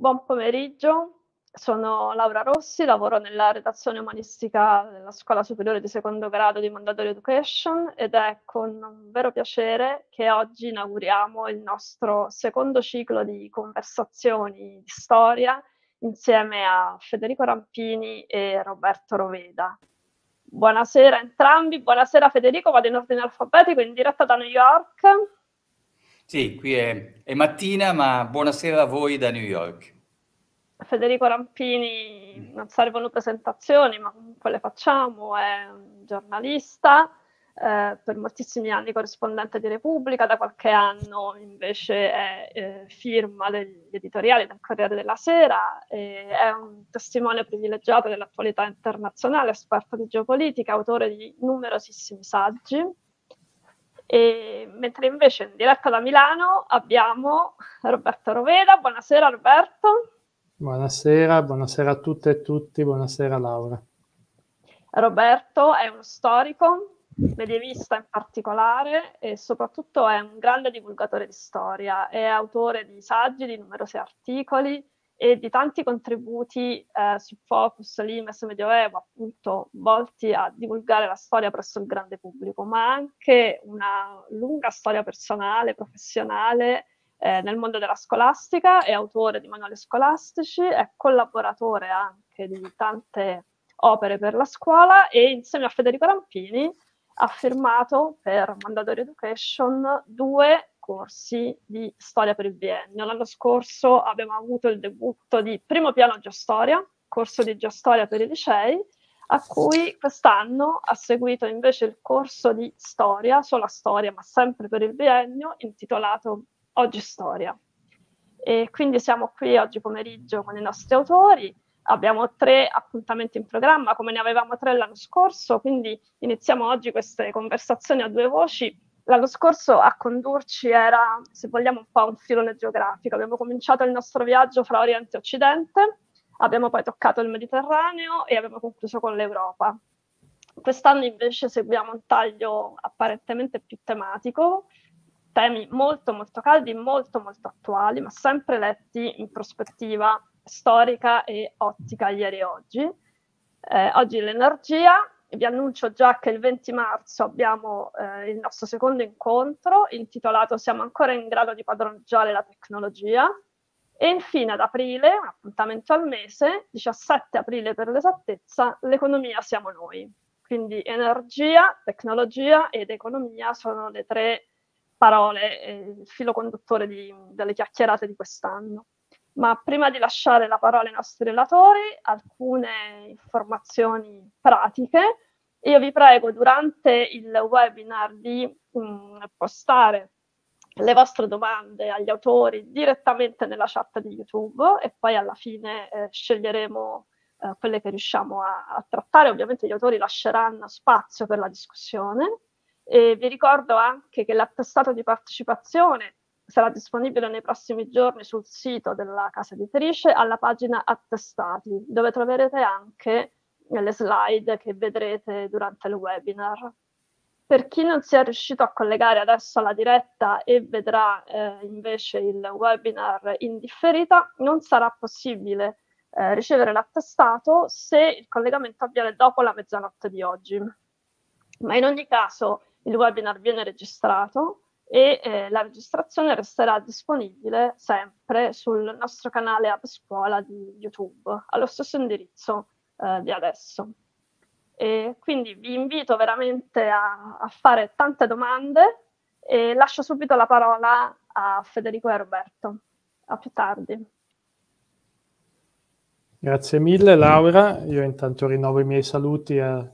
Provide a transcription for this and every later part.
Buon pomeriggio, sono Laura Rossi, lavoro nella redazione umanistica della Scuola Superiore di Secondo Grado di Mondadori Education ed è con un vero piacere che oggi inauguriamo il nostro secondo ciclo di conversazioni di storia insieme a Federico Rampini e Roberto Roveda. Buonasera a entrambi, buonasera Federico, vado in ordine alfabetico in diretta da New York. Sì, qui è, è mattina, ma buonasera a voi da New York. Federico Rampini non servono presentazioni, ma comunque le facciamo, è un giornalista, eh, per moltissimi anni corrispondente di Repubblica, da qualche anno invece è eh, firma degli editoriali del Corriere della Sera, è un testimone privilegiato dell'attualità internazionale, esperto di geopolitica, autore di numerosissimi saggi. E, mentre invece in diretta da Milano abbiamo Roberto Roveda. Buonasera Roberto. Buonasera, buonasera a tutte e tutti, buonasera Laura. Roberto è uno storico, medievista in particolare e soprattutto è un grande divulgatore di storia, è autore di saggi, di numerosi articoli e di tanti contributi eh, su Focus, Limes, Medioevo, appunto volti a divulgare la storia presso il grande pubblico, ma anche una lunga storia personale, professionale eh, nel mondo della scolastica, è autore di manuali scolastici, è collaboratore anche di tante opere per la scuola e insieme a Federico Rampini ha firmato per Mandatory Education due corsi di storia per il biennio. L'anno scorso abbiamo avuto il debutto di primo piano geostoria, corso di geostoria per i licei, a cui quest'anno ha seguito invece il corso di storia, sola storia, ma sempre per il biennio, intitolato Oggi Storia. E quindi siamo qui oggi pomeriggio con i nostri autori. Abbiamo tre appuntamenti in programma, come ne avevamo tre l'anno scorso, quindi iniziamo oggi queste conversazioni a due voci. L'anno scorso a condurci era, se vogliamo, un po' un filone geografico. Abbiamo cominciato il nostro viaggio fra Oriente e Occidente, abbiamo poi toccato il Mediterraneo e abbiamo concluso con l'Europa. Quest'anno invece seguiamo un taglio apparentemente più tematico temi molto molto caldi, molto molto attuali, ma sempre letti in prospettiva storica e ottica ieri e oggi. Eh, oggi l'energia, vi annuncio già che il 20 marzo abbiamo eh, il nostro secondo incontro intitolato Siamo ancora in grado di padroneggiare la tecnologia e infine ad aprile, un appuntamento al mese, 17 aprile per l'esattezza, l'economia siamo noi. Quindi energia, tecnologia ed economia sono le tre parole, eh, il filo conduttore di, delle chiacchierate di quest'anno. Ma prima di lasciare la parola ai nostri relatori, alcune informazioni pratiche. Io vi prego durante il webinar di mh, mm, postare le vostre domande agli autori direttamente nella chat di YouTube e poi alla fine eh, sceglieremo eh, quelle che riusciamo a, a trattare. Ovviamente gli autori lasceranno spazio per la discussione. E vi ricordo anche che l'attestato di partecipazione sarà disponibile nei prossimi giorni sul sito della casa editrice alla pagina attestati, dove troverete anche le slide che vedrete durante il webinar. Per chi non sia riuscito a collegare adesso alla diretta e vedrà eh, invece il webinar in differita, non sarà possibile eh, ricevere l'attestato se il collegamento avviene dopo la mezzanotte di oggi. Ma in ogni caso il webinar viene registrato e eh, la registrazione resterà disponibile sempre sul nostro canale Hub Scuola di YouTube, allo stesso indirizzo eh, di adesso. E quindi vi invito veramente a, a, fare tante domande e lascio subito la parola a Federico e a Roberto. A più tardi. Grazie mille Laura, io intanto rinnovo i miei saluti a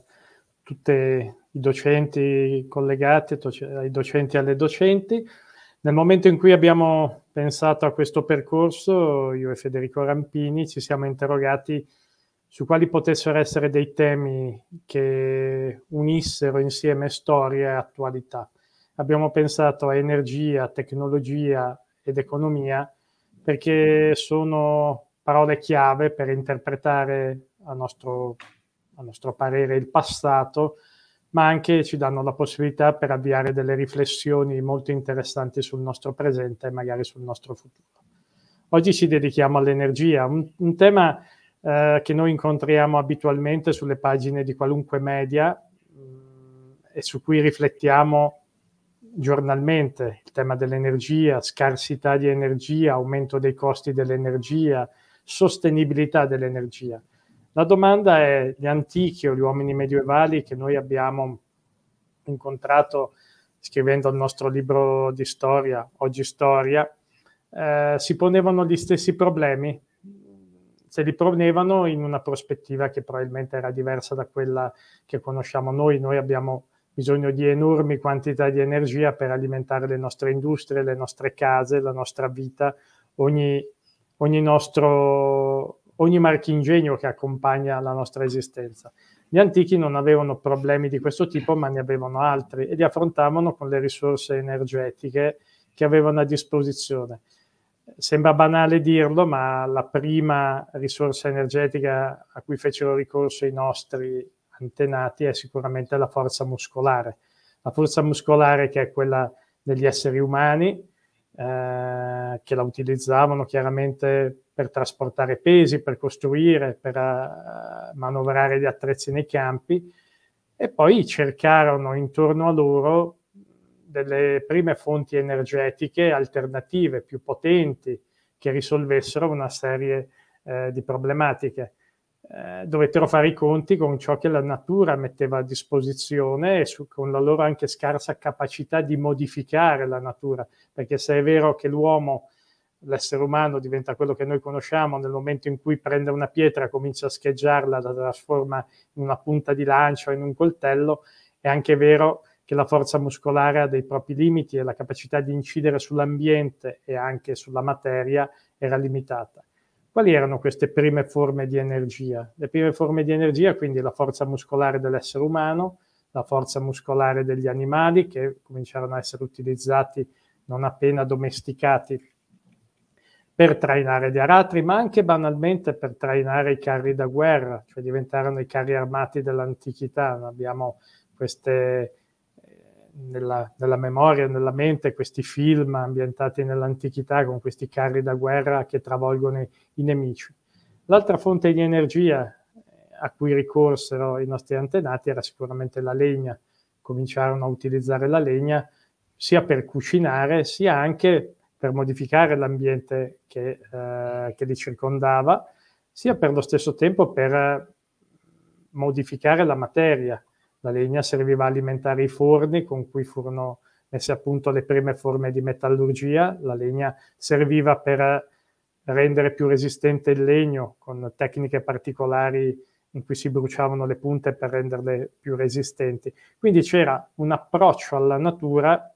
tutte i docenti collegati ai docenti e alle docenti. Nel momento in cui abbiamo pensato a questo percorso, io e Federico Rampini ci siamo interrogati su quali potessero essere dei temi che unissero insieme storia e attualità. Abbiamo pensato a energia, tecnologia ed economia perché sono parole chiave per interpretare a nostro, a nostro parere il passato ma anche ci danno la possibilità per avviare delle riflessioni molto interessanti sul nostro presente e magari sul nostro futuro. Oggi ci dedichiamo all'energia, un, un tema eh, che noi incontriamo abitualmente sulle pagine di qualunque media mh, mm, e su cui riflettiamo giornalmente, il tema dell'energia, scarsità di energia, aumento dei costi dell'energia, sostenibilità dell'energia. La domanda è gli antichi o gli uomini medievali che noi abbiamo incontrato scrivendo il nostro libro di storia, oggi storia, eh, si ponevano gli stessi problemi? Se li ponevano in una prospettiva che probabilmente era diversa da quella che conosciamo noi, noi abbiamo bisogno di enormi quantità di energia per alimentare le nostre industrie, le nostre case, la nostra vita, ogni, ogni nostro ogni marchingegno che accompagna la nostra esistenza. Gli antichi non avevano problemi di questo tipo, ma ne avevano altri e li affrontavano con le risorse energetiche che avevano a disposizione. Sembra banale dirlo, ma la prima risorsa energetica a cui fecero ricorso i nostri antenati è sicuramente la forza muscolare. La forza muscolare che è quella degli esseri umani, eh, che la utilizzavano chiaramente per trasportare pesi, per costruire, per uh, manovrare gli attrezzi nei campi e poi cercarono intorno a loro delle prime fonti energetiche alternative, più potenti, che risolvessero una serie eh, di problematiche. Eh, dovettero fare i conti con ciò che la natura metteva a disposizione e su, con la loro anche scarsa capacità di modificare la natura, perché se è vero che l'uomo l'essere umano diventa quello che noi conosciamo nel momento in cui prende una pietra, comincia a scheggiarla, la trasforma in una punta di lancio, in un coltello, è anche vero che la forza muscolare ha dei propri limiti e la capacità di incidere sull'ambiente e anche sulla materia era limitata. Quali erano queste prime forme di energia? Le prime forme di energia, quindi la forza muscolare dell'essere umano, la forza muscolare degli animali che cominciarono a essere utilizzati non appena domesticati per trainare gli aratri, ma anche banalmente per trainare i carri da guerra, cioè diventarono i carri armati dell'antichità. Abbiamo queste, eh, nella, nella memoria, nella mente, questi film ambientati nell'antichità con questi carri da guerra che travolgono i, i nemici. L'altra fonte di energia eh, a cui ricorsero i nostri antenati era sicuramente la legna. Cominciarono a utilizzare la legna sia per cucinare sia anche per modificare l'ambiente che, eh, che li circondava, sia per lo stesso tempo per eh, modificare la materia. La legna serviva a alimentare i forni con cui furono messe a punto le prime forme di metallurgia, la legna serviva per eh, rendere più resistente il legno con tecniche particolari in cui si bruciavano le punte per renderle più resistenti. Quindi c'era un approccio alla natura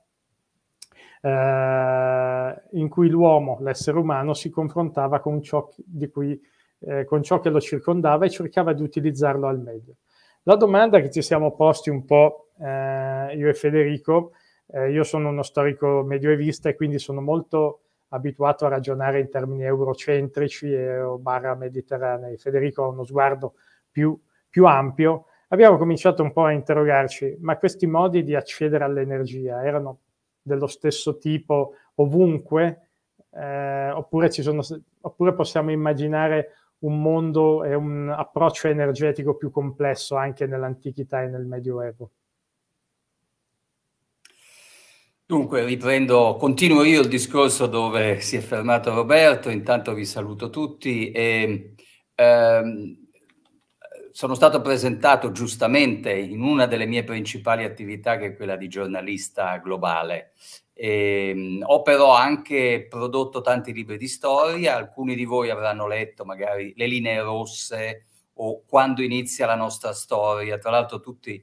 eh, in cui l'uomo, l'essere umano, si confrontava con ciò, cui, eh, con ciò che lo circondava e cercava di utilizzarlo al meglio. La domanda che ci siamo posti un po' eh, io e Federico, eh, io sono uno storico medioevista e quindi sono molto abituato a ragionare in termini eurocentrici e, o barra mediterranei. Federico ha uno sguardo più, più ampio, abbiamo cominciato un po' a interrogarci, ma questi modi di accedere all'energia erano dello stesso tipo ovunque, eh, oppure, sono, oppure possiamo immaginare un mondo e un approccio energetico più complesso anche nell'antichità e nel Medioevo. Dunque, riprendo, continuo io il discorso dove si è fermato Roberto, intanto vi saluto tutti e ehm, sono stato presentato giustamente in una delle mie principali attività che è quella di giornalista globale. E, ehm, ho però anche prodotto tanti libri di storia, alcuni di voi avranno letto magari Le linee rosse o Quando inizia la nostra storia, tra l'altro tutti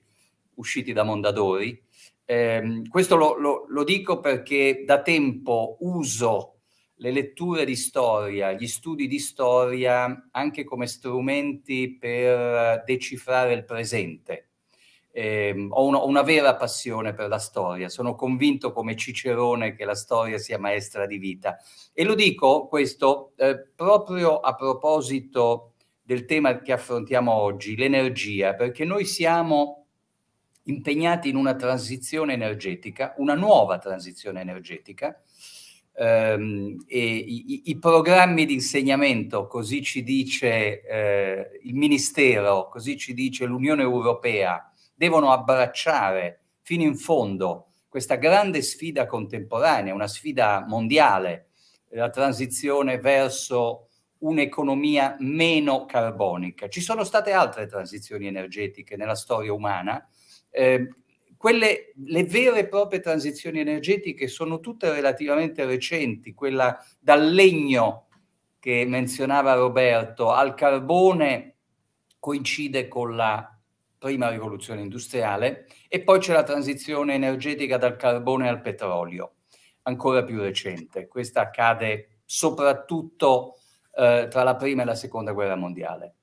usciti da Mondadori. Eh, questo lo, lo, lo dico perché da tempo uso le letture di storia, gli studi di storia anche come strumenti per decifrare il presente. Eh, ho una, una vera passione per la storia, sono convinto come Cicerone che la storia sia maestra di vita e lo dico questo eh, proprio a proposito del tema che affrontiamo oggi, l'energia, perché noi siamo impegnati in una transizione energetica, una nuova transizione energetica, ehm, i, i, programmi di insegnamento, così ci dice eh, il Ministero, così ci dice l'Unione Europea, devono abbracciare fino in fondo questa grande sfida contemporanea, una sfida mondiale, la transizione verso un'economia meno carbonica. Ci sono state altre transizioni energetiche nella storia umana, eh, quelle, le vere e proprie transizioni energetiche sono tutte relativamente recenti, quella dal legno che menzionava Roberto al carbone coincide con la prima rivoluzione industriale e poi c'è la transizione energetica dal carbone al petrolio, ancora più recente. Questa accade soprattutto eh, tra la prima e la seconda guerra mondiale.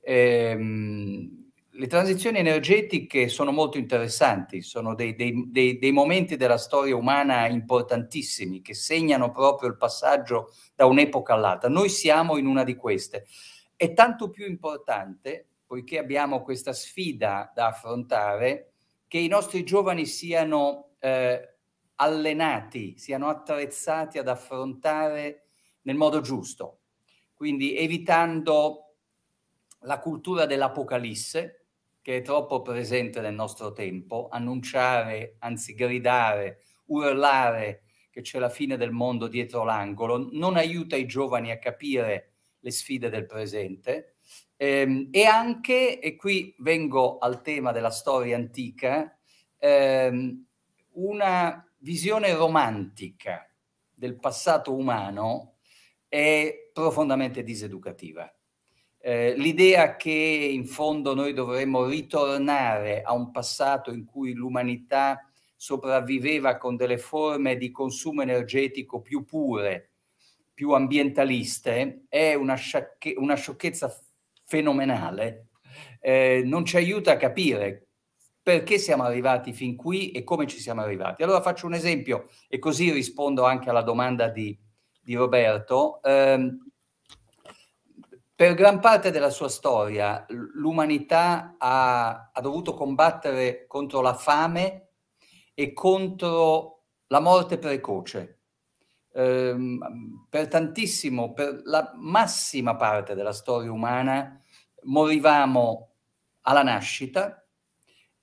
Ehm, le transizioni energetiche sono molto interessanti, sono dei, dei, dei, dei, momenti della storia umana importantissimi che segnano proprio il passaggio da un'epoca all'altra. Noi siamo in una di queste. È tanto più importante, poiché abbiamo questa sfida da affrontare, che i nostri giovani siano eh, allenati, siano attrezzati ad affrontare nel modo giusto, quindi evitando la cultura dell'apocalisse, che è troppo presente nel nostro tempo, annunciare, anzi gridare, urlare che c'è la fine del mondo dietro l'angolo, non aiuta i giovani a capire le sfide del presente. Ehm, e anche, e qui vengo al tema della storia antica, ehm, una visione romantica del passato umano è profondamente diseducativa. Eh, l'idea che in fondo noi dovremmo ritornare a un passato in cui l'umanità sopravviveva con delle forme di consumo energetico più pure, più ambientaliste, è una, sciocche- una sciocchezza fenomenale. Eh, non ci aiuta a capire perché siamo arrivati fin qui e come ci siamo arrivati. Allora faccio un esempio e così rispondo anche alla domanda di, di Roberto. Eh, per gran parte della sua storia l'umanità ha, ha, dovuto combattere contro la fame e contro la morte precoce. Eh, per tantissimo, per la massima parte della storia umana, morivamo alla nascita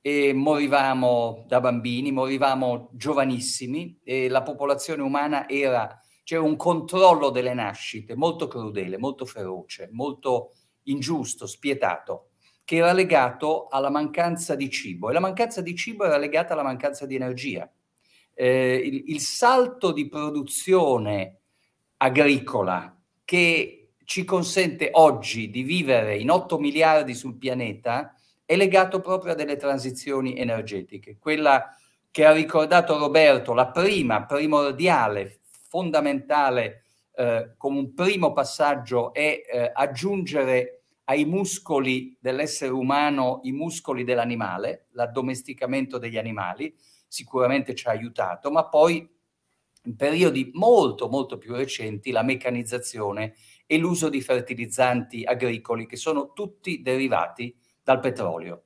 e morivamo da bambini, morivamo giovanissimi e la popolazione umana era c'è un controllo delle nascite molto crudele, molto feroce, molto ingiusto, spietato, che era legato alla mancanza di cibo e la mancanza di cibo era legata alla mancanza di energia. Eh, il, il salto di produzione agricola che ci consente oggi di vivere in 8 miliardi sul pianeta è legato proprio a delle transizioni energetiche. Quella che ha ricordato Roberto, la prima primordiale fondamentale eh, come un primo passaggio è eh, aggiungere ai muscoli dell'essere umano i muscoli dell'animale, l'addomesticamento degli animali, sicuramente ci ha aiutato, ma poi in periodi molto molto più recenti la meccanizzazione e l'uso di fertilizzanti agricoli che sono tutti derivati dal petrolio.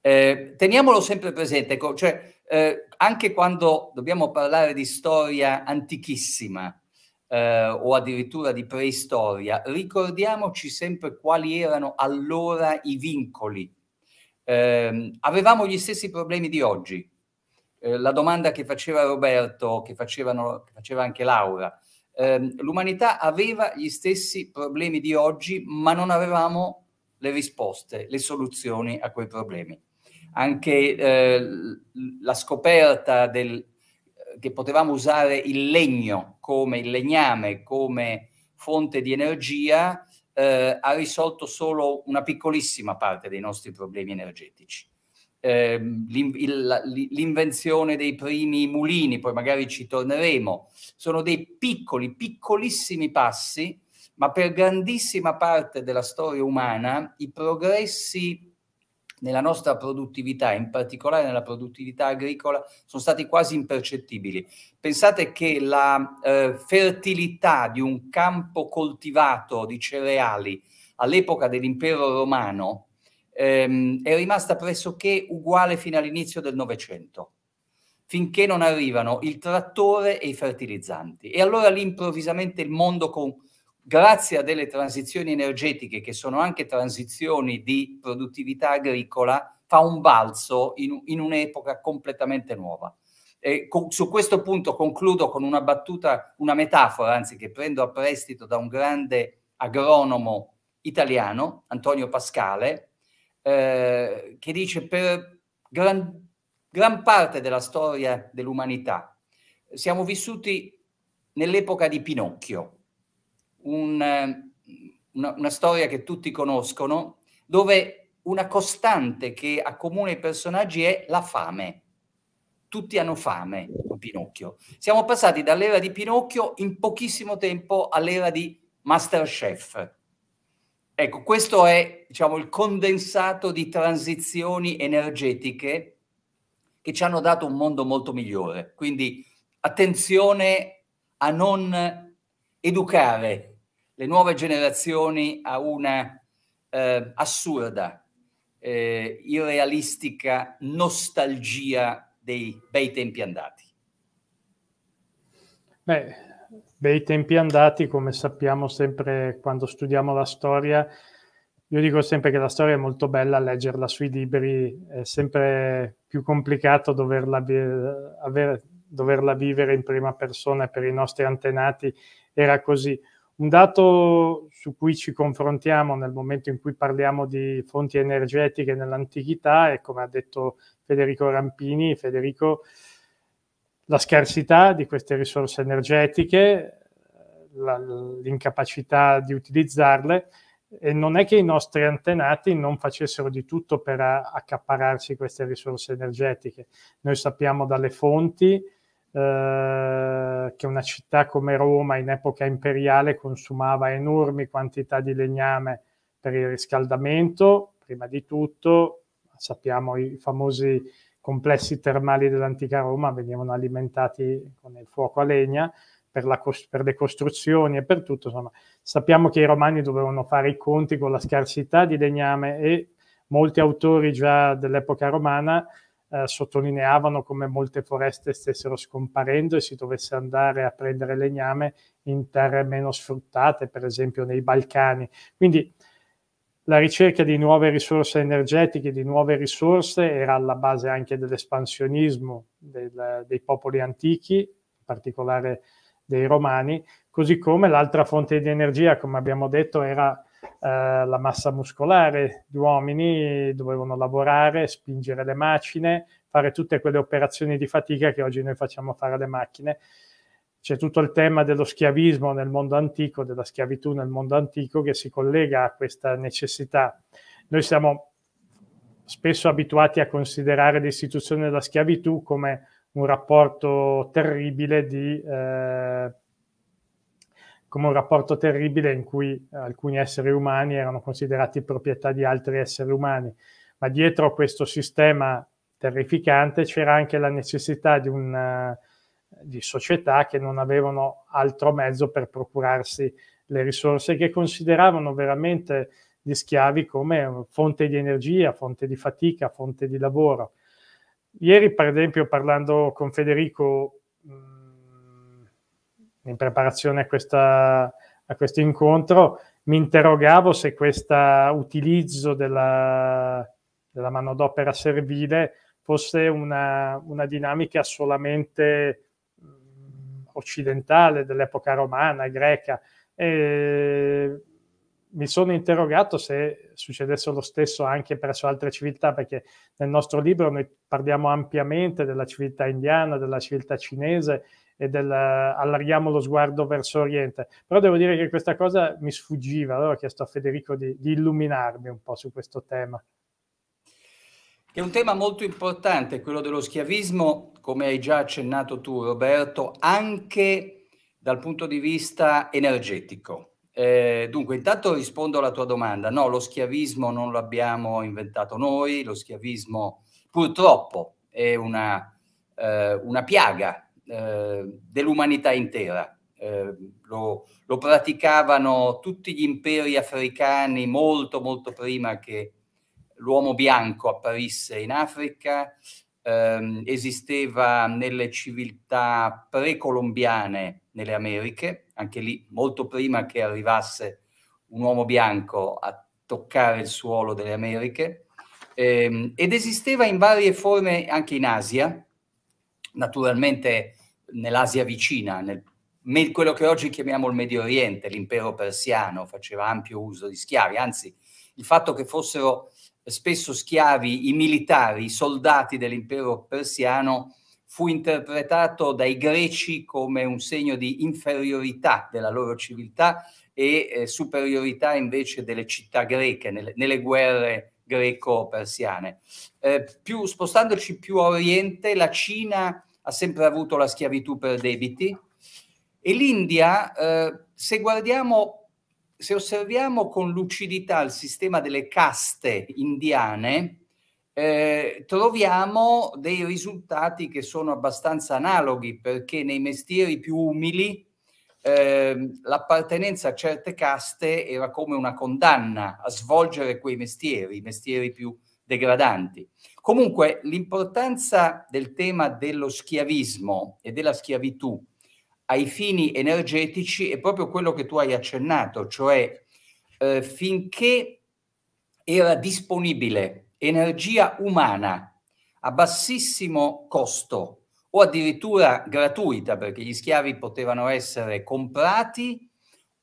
Eh, teniamolo sempre presente, cioè, eh, anche quando dobbiamo parlare di storia antichissima eh, o addirittura di preistoria, ricordiamoci sempre quali erano allora i vincoli. Eh, avevamo gli stessi problemi di oggi. Eh, la domanda che faceva Roberto, che, facevano, che faceva anche Laura, ehm, l'umanità aveva gli stessi problemi di oggi, ma non avevamo le risposte, le soluzioni a quei problemi anche eh, la scoperta del, che potevamo usare il legno come il legname, come fonte di energia, eh, ha risolto solo una piccolissima parte dei nostri problemi energetici. Eh, l'invenzione dei primi mulini, poi magari ci torneremo, sono dei piccoli, piccolissimi passi, ma per grandissima parte della storia umana i progressi nella nostra produttività, in particolare nella produttività agricola, sono stati quasi impercettibili. Pensate che la eh, fertilità di un campo coltivato di cereali all'epoca dell'impero romano ehm, è rimasta pressoché uguale fino all'inizio del Novecento finché non arrivano il trattore e i fertilizzanti. E allora lì improvvisamente il mondo con, grazie a delle transizioni energetiche che sono anche transizioni di produttività agricola, fa un balzo in, in un'epoca completamente nuova. Con, su questo punto concludo con una battuta, una metafora, anzi che prendo a prestito da un grande agronomo italiano, Antonio Pascale, eh, che dice per gran, gran parte della storia dell'umanità siamo vissuti nell'epoca di Pinocchio, un, eh, una, una storia che tutti conoscono, dove una costante che accomuna i personaggi è la fame. Tutti hanno fame con Pinocchio. Siamo passati dall'era di Pinocchio in pochissimo tempo all'era di Masterchef. Ecco, questo è diciamo, il condensato di transizioni energetiche che ci hanno dato un mondo molto migliore. Quindi attenzione a non educare le nuove generazioni a una eh, assurda, eh, irrealistica nostalgia dei bei tempi andati? Beh, bei tempi andati, come sappiamo sempre quando studiamo la storia, io dico sempre che la storia è molto bella leggerla sui libri, è sempre più complicato doverla, avere, doverla vivere in prima persona per i nostri antenati, era così un dato su cui ci confrontiamo nel momento in cui parliamo di fonti energetiche nell'antichità è, come ha detto Federico Rampini, Federico, la scarsità di queste risorse energetiche, la, l'incapacità di utilizzarle e non è che i nostri antenati non facessero di tutto per accapararsi queste risorse energetiche. Noi sappiamo dalle fonti eh, che una città come Roma in epoca imperiale consumava enormi quantità di legname per il riscaldamento, prima di tutto, sappiamo i famosi complessi termali dell'antica Roma venivano alimentati con il fuoco a legna per, la, per, le costruzioni e per tutto. Insomma, sappiamo che i romani dovevano fare i conti con la scarsità di legname e molti autori già dell'epoca romana eh, sottolineavano come molte foreste stessero scomparendo e si dovesse andare a prendere legname in terre meno sfruttate, per esempio nei Balcani. Quindi la ricerca di nuove risorse energetiche, di nuove risorse, era alla base anche dell'espansionismo del, dei popoli antichi, in particolare dei romani, così come l'altra fonte di energia, come abbiamo detto, era eh, la massa muscolare, gli uomini dovevano lavorare, spingere le macine, fare tutte quelle operazioni di fatica che oggi noi facciamo fare alle macchine. C'è tutto il tema dello schiavismo nel mondo antico, della schiavitù nel mondo antico che si collega a questa necessità. Noi siamo spesso abituati a considerare l'istituzione della schiavitù come un rapporto terribile di eh, come un rapporto terribile in cui eh, alcuni esseri umani erano considerati proprietà di altri esseri umani. Ma dietro a questo sistema terrificante c'era anche la necessità di, una, eh, di società che non avevano altro mezzo per procurarsi le risorse, che consideravano veramente gli schiavi come fonte di energia, fonte di fatica, fonte di lavoro. Ieri, per esempio, parlando con Federico, in preparazione a, questa, a questo incontro, mi interrogavo se questo utilizzo della, della manodopera servile fosse una, una dinamica solamente mm, occidentale, dell'epoca romana, greca. E mi sono interrogato se succedesse lo stesso anche presso altre civiltà, perché nel nostro libro noi parliamo ampiamente della civiltà indiana, della civiltà cinese e del eh, allarghiamo lo sguardo verso Oriente. Però devo dire che questa cosa mi sfuggiva, allora ho chiesto a Federico di, di illuminarmi un po' su questo tema. È un tema molto importante quello dello schiavismo, come hai già accennato tu Roberto, anche dal punto di vista energetico. Eh, dunque, intanto rispondo alla tua domanda. No, lo schiavismo non l'abbiamo inventato noi, lo schiavismo purtroppo è una, eh, una piaga eh, dell'umanità intera. Eh, lo, lo, praticavano tutti gli imperi africani molto molto prima che l'uomo bianco apparisse in Africa, eh, esisteva nelle civiltà precolombiane nelle Americhe, anche lì molto prima che arrivasse un uomo bianco a toccare il suolo delle Americhe, eh, ed esisteva in varie forme anche in Asia, naturalmente nell'Asia vicina, nel, me, quello che oggi chiamiamo il Medio Oriente, l'impero persiano faceva ampio uso di schiavi, anzi il fatto che fossero spesso schiavi i militari, i soldati dell'impero persiano, fu interpretato dai greci come un segno di inferiorità della loro civiltà e eh, superiorità invece delle città greche nelle, nelle guerre greco-persiane. Eh, spostandoci più a oriente, la Cina ha sempre avuto la schiavitù per debiti e l'India, eh, se guardiamo, se osserviamo con lucidità il sistema delle caste indiane, eh, troviamo dei risultati che sono abbastanza analoghi perché nei mestieri più umili eh, l'appartenenza a certe caste era come una condanna a svolgere quei mestieri, i mestieri più degradanti. Comunque l'importanza del tema dello schiavismo e della schiavitù ai fini energetici è proprio quello che tu hai accennato, cioè eh, finché era disponibile energia umana a bassissimo costo o addirittura gratuita perché gli schiavi potevano essere comprati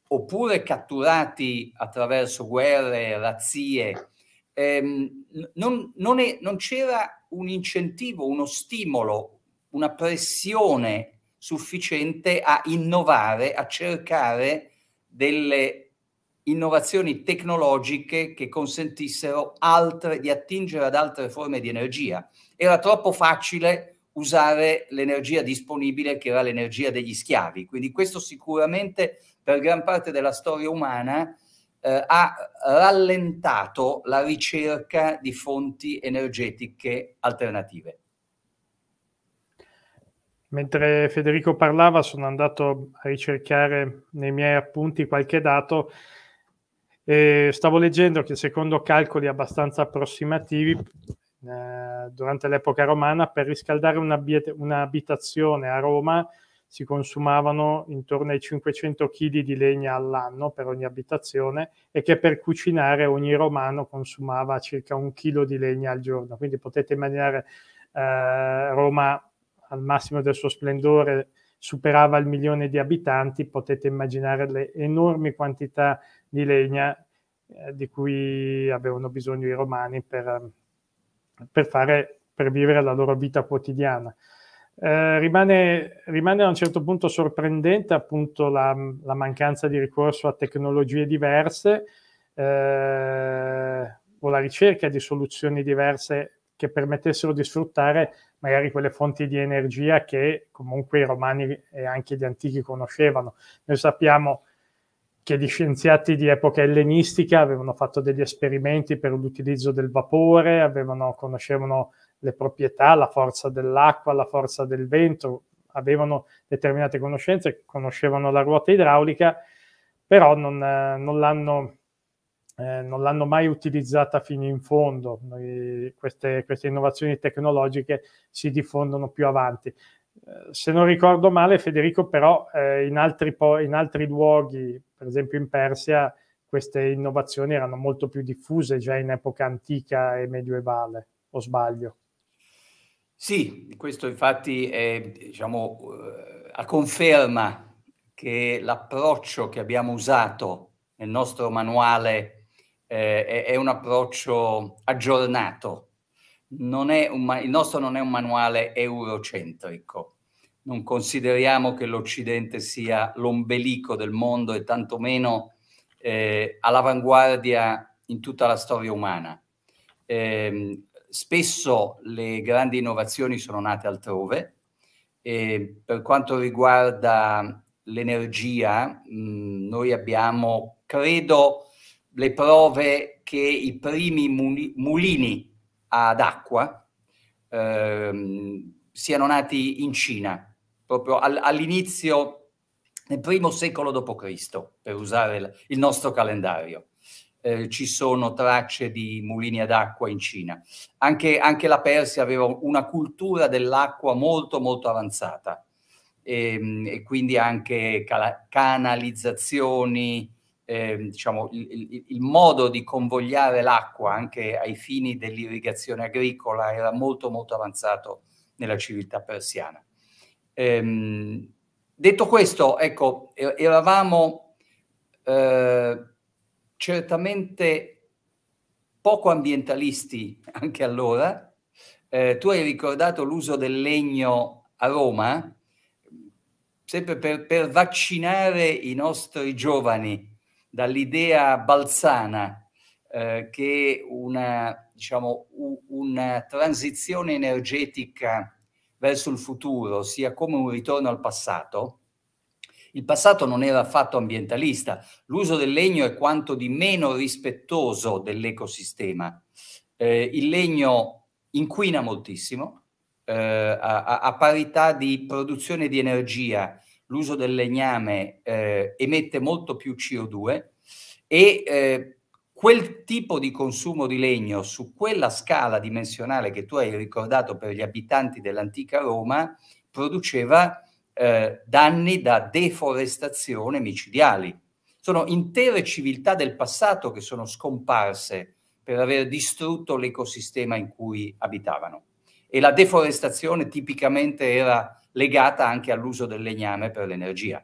oppure catturati attraverso guerre, razzie, ehm, non, non, è, non c'era un incentivo, uno stimolo, una pressione sufficiente a innovare, a cercare delle innovazioni tecnologiche che consentissero altre, di attingere ad altre forme di energia. Era troppo facile usare l'energia disponibile che era l'energia degli schiavi, quindi questo sicuramente per gran parte della storia umana eh, ha rallentato la ricerca di fonti energetiche alternative. Mentre Federico parlava sono andato a ricercare nei miei appunti qualche dato e stavo leggendo che secondo calcoli abbastanza approssimativi eh, durante l'epoca romana per riscaldare un'abitazione a Roma si consumavano intorno ai 500 kg di legna all'anno per ogni abitazione e che per cucinare ogni romano consumava circa un chilo di legna al giorno. Quindi potete immaginare eh, Roma al massimo del suo splendore superava il milione di abitanti, potete immaginare le enormi quantità di legna eh, di cui avevano bisogno i romani per, per, fare, per vivere la loro vita quotidiana. Eh, rimane, rimane, a un certo punto sorprendente appunto la, la mancanza di ricorso a tecnologie diverse eh, o la ricerca di soluzioni diverse che permettessero di sfruttare magari quelle fonti di energia che comunque i romani e anche gli antichi conoscevano. Noi sappiamo che gli scienziati di epoca ellenistica avevano fatto degli esperimenti per l'utilizzo del vapore, avevano, conoscevano le proprietà, la forza dell'acqua, la forza del vento, avevano determinate conoscenze, conoscevano la ruota idraulica, però non, eh, non l'hanno... Eh, non l'hanno mai utilizzata fino in fondo. Noi, queste, queste, innovazioni tecnologiche si diffondono più avanti. Eh, se non ricordo male, Federico, però eh, in, altri po- in, altri luoghi, per esempio in Persia, queste innovazioni erano molto più diffuse già in epoca antica e medievale, o sbaglio? Sì, questo infatti è, diciamo, eh, a conferma che l'approccio che abbiamo usato nel nostro manuale eh, è, è, un approccio aggiornato. Un, il nostro non è un manuale eurocentrico. Non consideriamo che l'Occidente sia l'ombelico del mondo e tantomeno eh, all'avanguardia in tutta la storia umana. Eh, Spesso le grandi innovazioni sono nate altrove. E per quanto riguarda l'energia, noi abbiamo, credo, le prove che i primi muli mulini ad acqua ehm, siano nati in Cina, proprio all all'inizio, nel primo secolo d.C., per usare il nostro calendario eh, ci sono tracce di mulini ad acqua in Cina. Anche, anche la Persia aveva una cultura dell'acqua molto molto avanzata e, ehm, e quindi anche canalizzazioni, eh, diciamo, il, il, il, modo di convogliare l'acqua anche ai fini dell'irrigazione agricola era molto molto avanzato nella civiltà persiana. Eh, detto questo, ecco, eravamo... Eh, certamente poco ambientalisti anche allora. Eh, tu hai ricordato l'uso del legno a Roma, sempre per, per vaccinare i nostri giovani dall'idea balzana eh, che una, diciamo, una transizione energetica verso il futuro sia come un ritorno al passato il passato non era affatto ambientalista, l'uso del legno è quanto di meno rispettoso dell'ecosistema. Eh, il legno inquina moltissimo, eh, a, a, parità di produzione di energia l'uso del legname eh, emette molto più CO2 e eh, quel tipo di consumo di legno su quella scala dimensionale che tu hai ricordato per gli abitanti dell'antica Roma produceva eh, danni da deforestazione micidiali. Sono intere civiltà del passato che sono scomparse per aver distrutto l'ecosistema in cui abitavano. E la deforestazione tipicamente era legata anche all'uso del legname per l'energia.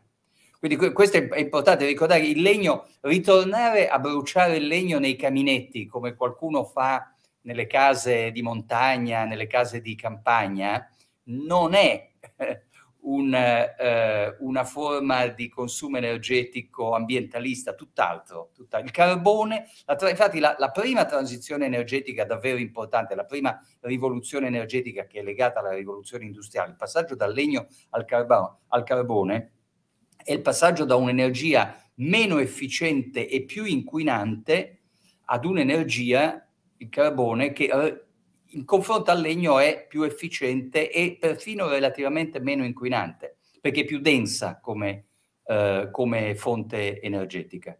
Quindi questo è importante ricordare, il legno, ritornare a bruciare il legno nei caminetti, come qualcuno fa nelle case di montagna, nelle case di campagna, non è eh, un, eh, una forma di consumo energetico ambientalista, tutt'altro. tutt'altro. Il carbone, la infatti la, la, prima transizione energetica davvero importante, la prima rivoluzione energetica che è legata alla rivoluzione industriale, il passaggio dal legno al, carbono, al carbone, è il passaggio da un'energia meno efficiente e più inquinante ad un'energia, il carbone, che in confronto al legno è più efficiente e perfino relativamente meno inquinante, perché è più densa come, eh, come fonte energetica.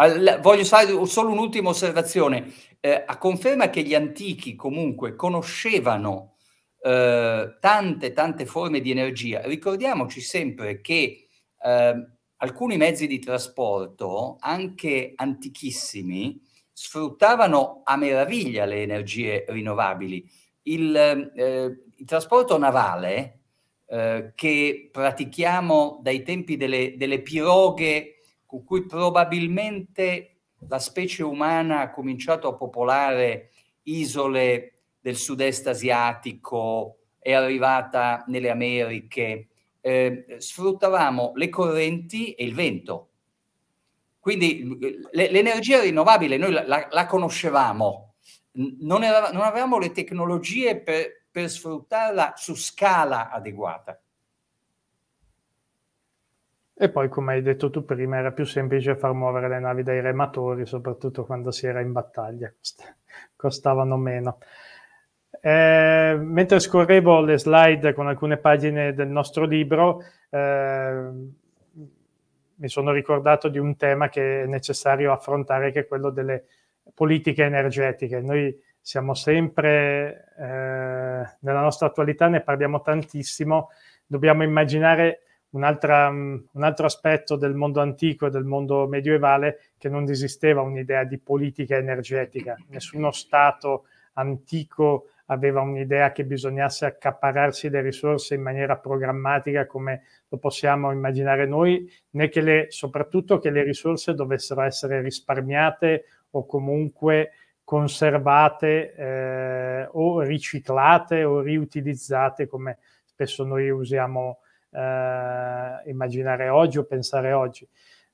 All, voglio fare solo un'ultima osservazione, eh, a conferma che gli antichi comunque conoscevano eh, tante tante forme di energia, ricordiamoci sempre che eh, alcuni mezzi di trasporto, anche antichissimi, sfruttavano a meraviglia le energie rinnovabili. Il, eh, il trasporto navale eh, che pratichiamo dai tempi delle, delle piroghe con cui probabilmente la specie umana ha cominciato a popolare isole del sud-est asiatico, è arrivata nelle Americhe, eh, sfruttavamo le correnti e il vento. Quindi l'energia rinnovabile noi la, la conoscevamo, non, era, non, avevamo le tecnologie per, per sfruttarla su scala adeguata. E poi, come hai detto tu prima, era più semplice far muovere le navi dai rematori, soprattutto quando si era in battaglia, costavano meno. Eh, mentre scorrevo le slide con alcune pagine del nostro libro, eh, mi sono ricordato di un tema che è necessario affrontare, che è quello delle politiche energetiche. Noi siamo sempre, eh, nella nostra attualità ne parliamo tantissimo, dobbiamo immaginare un, un altro aspetto del mondo antico e del mondo medievale che non esisteva un'idea di politica energetica, nessuno Stato antico aveva un'idea che bisognasse accapararsi le risorse in maniera programmatica come lo possiamo immaginare noi, né che le, soprattutto che le risorse dovessero essere risparmiate o comunque conservate eh, o riciclate o riutilizzate come spesso noi usiamo eh, immaginare oggi o pensare oggi.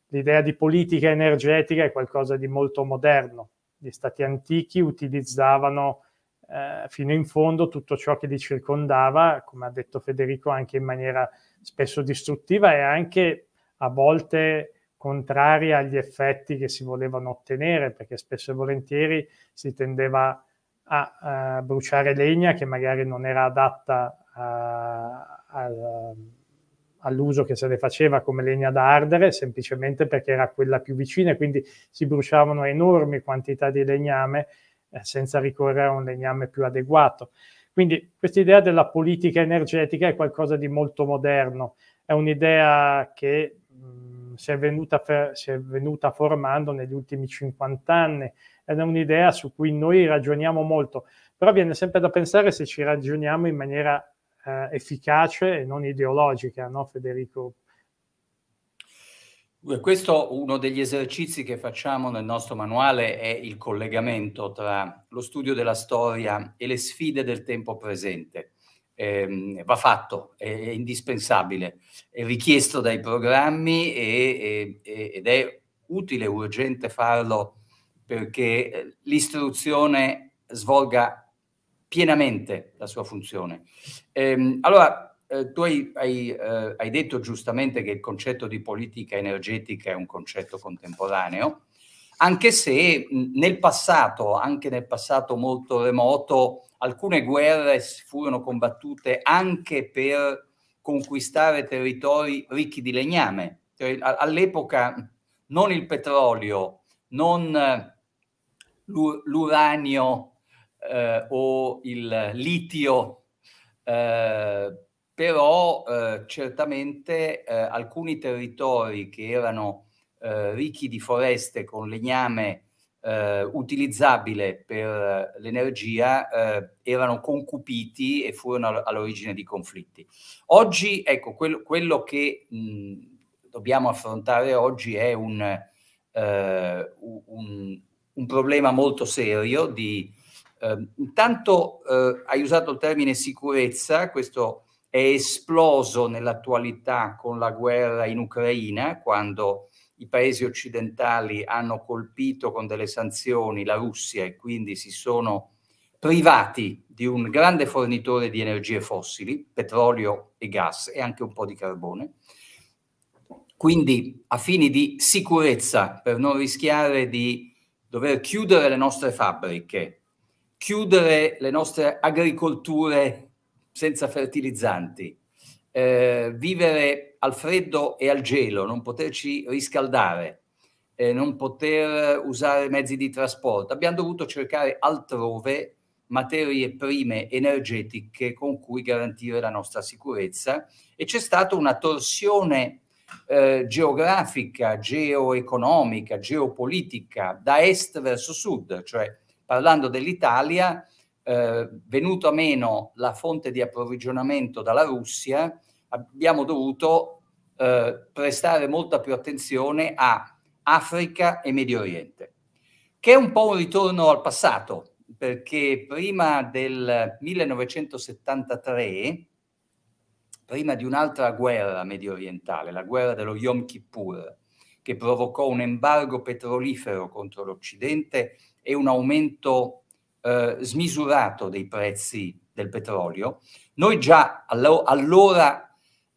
L'idea di politica energetica è qualcosa di molto moderno. Gli stati antichi utilizzavano eh, fino in fondo tutto ciò che li circondava, come ha detto Federico, anche in maniera spesso distruttiva e anche a volte contraria agli effetti che si volevano ottenere, perché spesso e volentieri si tendeva a, a eh, bruciare legna che magari non era adatta a, a, all'uso che se ne faceva come legna da ardere, semplicemente perché era quella più vicina, e quindi si bruciavano enormi quantità di legname eh, senza ricorrere a un legname più adeguato. Quindi questa idea della politica energetica è qualcosa di molto moderno, è un'idea che mh, mm, si, è venuta, si è venuta formando negli ultimi 50 anni ed è un'idea su cui noi ragioniamo molto, però viene sempre da pensare se ci ragioniamo in maniera eh, efficace e non ideologica, no Federico? Questo uno degli esercizi che facciamo nel nostro manuale è il collegamento tra lo studio della storia e le sfide del tempo presente. Eh, va fatto, è, è, indispensabile, è richiesto dai programmi e, e, ed è utile, urgente farlo perché eh, l'istruzione svolga pienamente la sua funzione. Eh, allora, eh, tu hai, hai, eh, hai, detto giustamente che il concetto di politica energetica è un concetto contemporaneo, anche se nel passato, anche nel passato molto remoto, alcune guerre furono combattute anche per conquistare territori ricchi di legname. Cioè, all'epoca non il petrolio, non l'uranio eh, o il litio eh, però eh, certamente eh, alcuni territori che erano eh, ricchi di foreste con legname eh, utilizzabile per eh, l'energia eh, erano concupiti e furono all'origine di conflitti. Oggi, ecco, quello, quello che mh, dobbiamo affrontare oggi è un, un, un problema molto serio di... intanto hai usato il termine sicurezza, questo è esploso nell'attualità con la guerra in Ucraina, quando i paesi occidentali hanno colpito con delle sanzioni la Russia e quindi si sono privati di un grande fornitore di energie fossili, petrolio e gas e anche un po' di carbone. Quindi a fini di sicurezza, per non rischiare di dover chiudere le nostre fabbriche, chiudere le nostre agricolture senza fertilizzanti, eh, vivere al freddo e al gelo, non poterci riscaldare, eh, non poter usare mezzi di trasporto. Abbiamo dovuto cercare altrove materie prime energetiche con cui garantire la nostra sicurezza e c'è stata una torsione eh, geografica, geoeconomica, geopolitica da est verso sud, cioè parlando dell'Italia eh, venuto a meno la fonte di approvvigionamento dalla Russia, abbiamo dovuto eh, prestare molta più attenzione a Africa e Medio Oriente, che è un po' un ritorno al passato, perché prima del 1973, prima di un'altra guerra medio orientale, la guerra dello Yom Kippur, che provocò un embargo petrolifero contro l'Occidente e un aumento eh, smisurato dei prezzi del petrolio. Noi già allo allora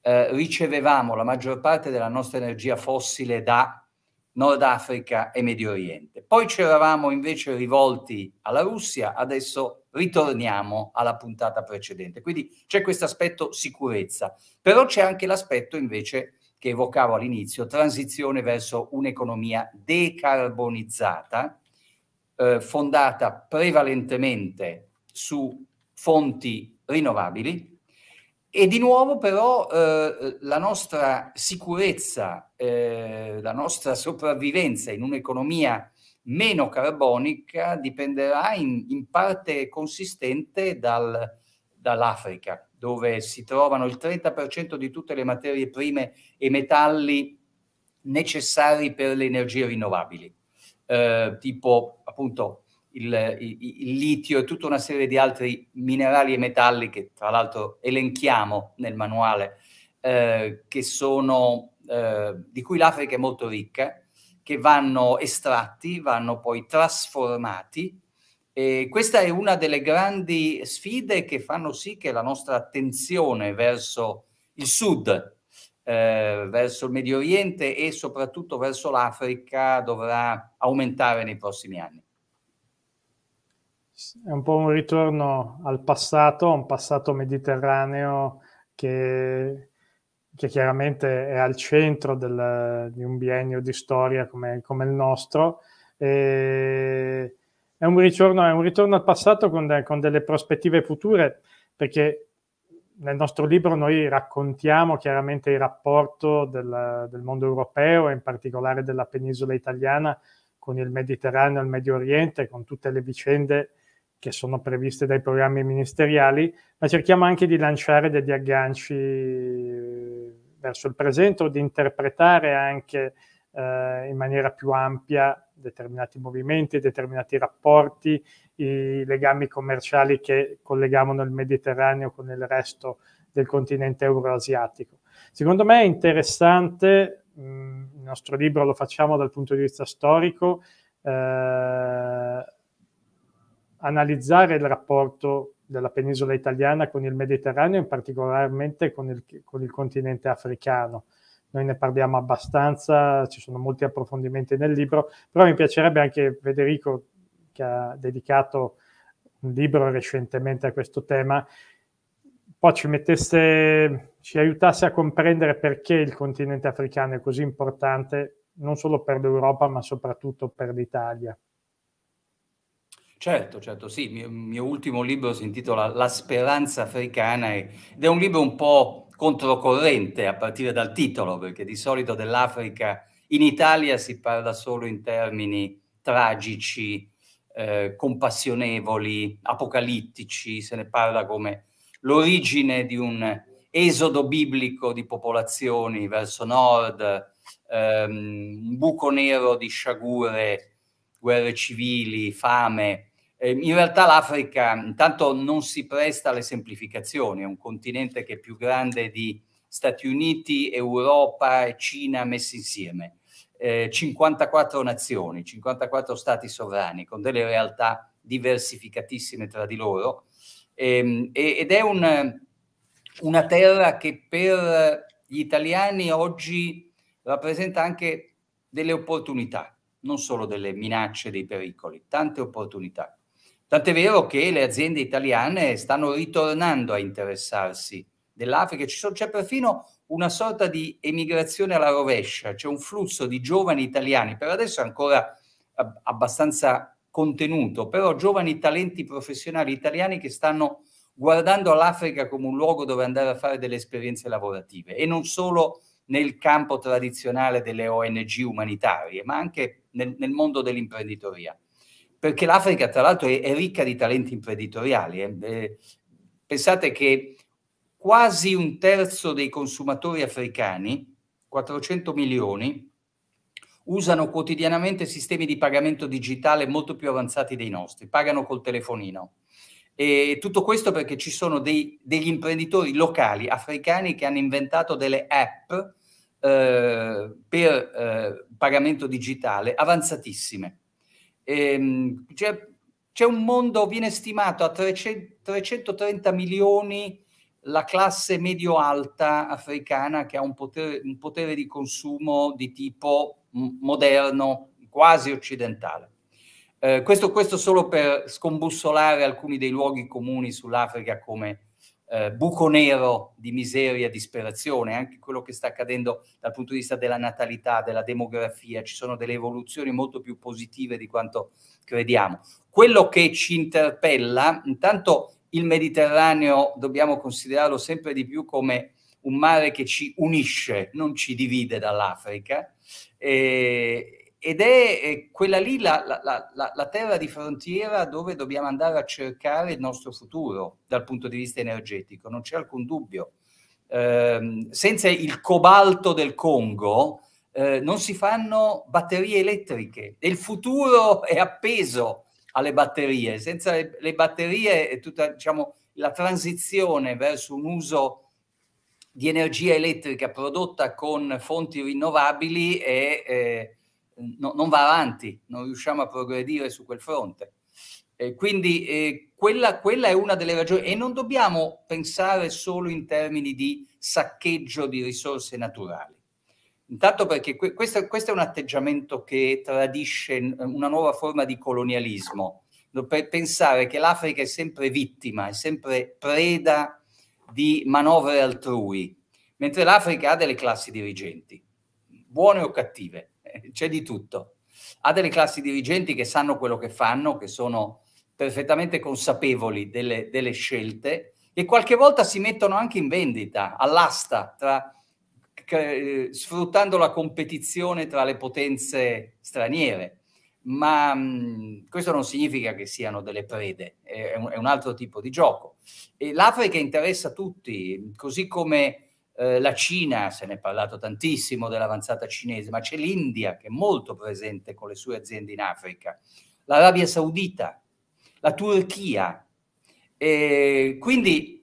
eh, ricevevamo la maggior parte della nostra energia fossile da Nord Africa e Medio Oriente. Poi ci eravamo invece rivolti alla Russia, adesso ritorniamo alla puntata precedente. Quindi c'è questo aspetto sicurezza, però c'è anche l'aspetto invece che evocavo all'inizio, transizione verso un'economia decarbonizzata, eh, fondata prevalentemente su fonti rinnovabili e di nuovo però eh, la nostra sicurezza, eh, la nostra sopravvivenza in un'economia meno carbonica dipenderà in, in parte consistente dal, dall'Africa, dove si trovano il 30% di tutte le materie prime e metalli necessari per le energie rinnovabili eh, tipo appunto il, il, il, litio e tutta una serie di altri minerali e metalli che tra l'altro elenchiamo nel manuale, eh, sono, eh, di cui l'Africa è molto ricca, che vanno estratti, vanno poi trasformati. E questa è una delle grandi sfide che fanno sì che la nostra attenzione verso il sud eh, verso il Medio Oriente e soprattutto verso l'Africa dovrà aumentare nei prossimi anni. È un po' un ritorno al passato, un passato mediterraneo che, che chiaramente è al centro del, di un biennio di storia come, come il nostro. E è un, ritorno, è un ritorno al passato con, de, con delle prospettive future, perché nel nostro libro noi raccontiamo chiaramente il rapporto del, del, mondo europeo e in particolare della penisola italiana con il Mediterraneo e il Medio Oriente, con tutte le vicende che sono previste dai programmi ministeriali, ma cerchiamo anche di lanciare degli agganci eh, verso il presente o di interpretare anche eh, in maniera più ampia determinati movimenti, determinati rapporti i legami commerciali che collegavano il Mediterraneo con il resto del continente euroasiatico. Secondo me è interessante, mh, mm, il nostro libro lo facciamo dal punto di vista storico, eh, analizzare il rapporto della penisola italiana con il Mediterraneo e particolarmente con il, con il continente africano noi ne parliamo abbastanza, ci sono molti approfondimenti nel libro, però mi piacerebbe anche Federico che ha dedicato un libro recentemente a questo tema, poi ci mettesse, ci aiutasse a comprendere perché il continente africano è così importante, non solo per l'Europa, ma soprattutto per l'Italia. Certo, certo, sì, il mio, mio, ultimo libro si intitola La speranza africana ed è un libro un po' controcorrente a partire dal titolo, perché di solito dell'Africa in Italia si parla solo in termini tragici, eh, compassionevoli, apocalittici, se ne parla come l'origine di un esodo biblico di popolazioni verso nord, ehm, un buco nero di sciagure, guerre civili, fame. Eh, in realtà l'Africa intanto non si presta alle semplificazioni, è un continente che è più grande di Stati Uniti, Europa e Cina messi insieme eh, 54 nazioni, 54 stati sovrani, con delle realtà diversificatissime tra di loro, ehm, ed è un, una terra che per gli italiani oggi rappresenta anche delle opportunità, non solo delle minacce, dei pericoli, tante opportunità. Tant'è vero che le aziende italiane stanno ritornando a interessarsi dell'Africa, c'è perfino una sorta di emigrazione alla rovescia, c'è cioè un flusso di giovani italiani, per adesso ancora abbastanza contenuto, però giovani talenti professionali italiani che stanno guardando all'Africa come un luogo dove andare a fare delle esperienze lavorative e non solo nel campo tradizionale delle ONG umanitarie, ma anche nel, nel mondo dell'imprenditoria. Perché l'Africa, tra l'altro, è, è, ricca di talenti imprenditoriali. Eh. eh pensate che quasi un terzo dei consumatori africani, 400 milioni, usano quotidianamente sistemi di pagamento digitale molto più avanzati dei nostri, pagano col telefonino. E tutto questo perché ci sono dei, degli imprenditori locali africani che hanno inventato delle app eh, per eh, pagamento digitale avanzatissime. E, ehm, c'è, c'è, un mondo, viene stimato a 300, 330 milioni di la classe medio-alta africana che ha un potere, un potere di consumo di tipo mm, moderno, quasi occidentale. Eh, questo, questo, solo per scombussolare alcuni dei luoghi comuni sull'Africa come eh, buco nero di miseria, disperazione, anche quello che sta accadendo dal punto di vista della natalità, della demografia, ci sono delle evoluzioni molto più positive di quanto crediamo. Quello che ci interpella, intanto il Mediterraneo dobbiamo considerarlo sempre di più come un mare che ci unisce, non ci divide dall'Africa. Eh, ed è quella lì la, la, la, la, terra di frontiera dove dobbiamo andare a cercare il nostro futuro dal punto di vista energetico, non c'è alcun dubbio. Eh, senza il cobalto del Congo eh, non si fanno batterie elettriche e il futuro è appeso alle batterie. Senza le, le batterie e tutta diciamo, la transizione verso un uso di energia elettrica prodotta con fonti rinnovabili è, eh, no, non va avanti, non riusciamo a progredire su quel fronte. Eh, quindi eh, quella, quella, è una delle ragioni e non dobbiamo pensare solo in termini di saccheggio di risorse naturali. Intanto perché que- questo, questo, è un atteggiamento che tradisce una nuova forma di colonialismo, per pensare che l'Africa è sempre vittima, è sempre preda di manovre altrui, mentre l'Africa ha delle classi dirigenti, buone o cattive, eh, c'è di tutto. Ha delle classi dirigenti che sanno quello che fanno, che sono perfettamente consapevoli delle, delle scelte e qualche volta si mettono anche in vendita, all'asta tra sfruttando la competizione tra le potenze straniere, ma mh, mm, questo non significa che siano delle prede, è un, è un altro tipo di gioco. E L'Africa interessa tutti, così come eh, la Cina, se ne è parlato tantissimo dell'avanzata cinese, ma c'è l'India che è molto presente con le sue aziende in Africa, l'Arabia Saudita, la Turchia. E quindi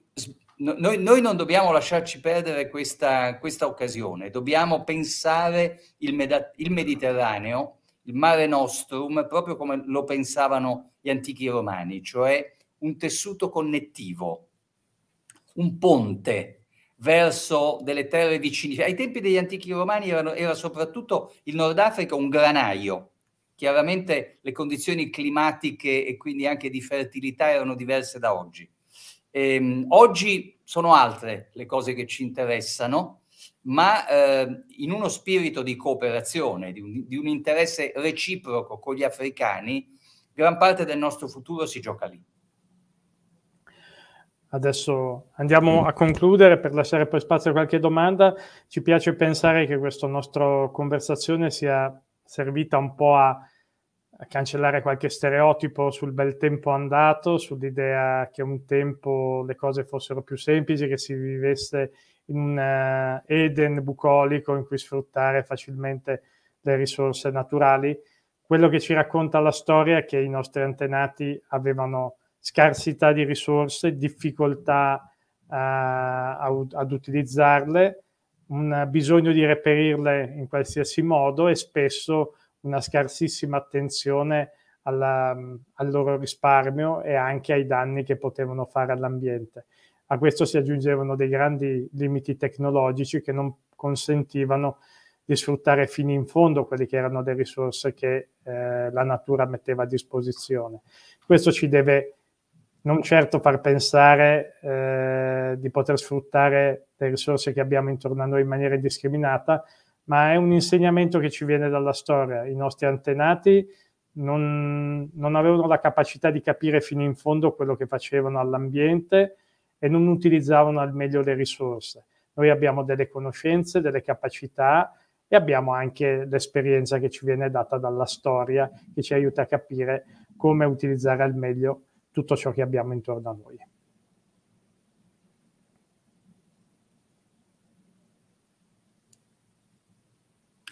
noi, noi, non dobbiamo lasciarci perdere questa, questa occasione, dobbiamo pensare il, Meda, il Mediterraneo, il mare nostrum, proprio come lo pensavano gli antichi romani, cioè un tessuto connettivo, un ponte verso delle terre vicine. Ai tempi degli antichi romani erano, era soprattutto il Nord Africa un granaio. Chiaramente le condizioni climatiche e quindi anche di fertilità erano diverse da oggi. Ehm, oggi sono altre le cose che ci interessano, ma eh, in uno spirito di cooperazione, di un, di un interesse reciproco con gli africani, gran parte del nostro futuro si gioca lì. Adesso andiamo a concludere per lasciare poi spazio a qualche domanda. Ci piace pensare che questa nostra conversazione sia servita un po' a cancellare qualche stereotipo sul bel tempo andato, sull'idea che un tempo le cose fossero più semplici, che si vivesse in un eh, Eden bucolico in cui sfruttare facilmente le risorse naturali. Quello che ci racconta la storia è che i nostri antenati avevano scarsità di risorse, difficoltà uh, eh, ad, ad utilizzarle, un bisogno di reperirle in qualsiasi modo e spesso una scarsissima attenzione alla, al loro risparmio e anche ai danni che potevano fare all'ambiente. A questo si aggiungevano dei grandi limiti tecnologici che non consentivano di sfruttare fino in fondo quelle che erano le risorse che eh, la natura metteva a disposizione. Questo ci deve non certo far pensare eh, di poter sfruttare le risorse che abbiamo intorno a noi in maniera indiscriminata, ma è un insegnamento che ci viene dalla storia. I nostri antenati non, non avevano la capacità di capire fino in fondo quello che facevano all'ambiente e non utilizzavano al meglio le risorse. Noi abbiamo delle conoscenze, delle capacità e abbiamo anche l'esperienza che ci viene data dalla storia che ci aiuta a capire come utilizzare al meglio tutto ciò che abbiamo intorno a noi.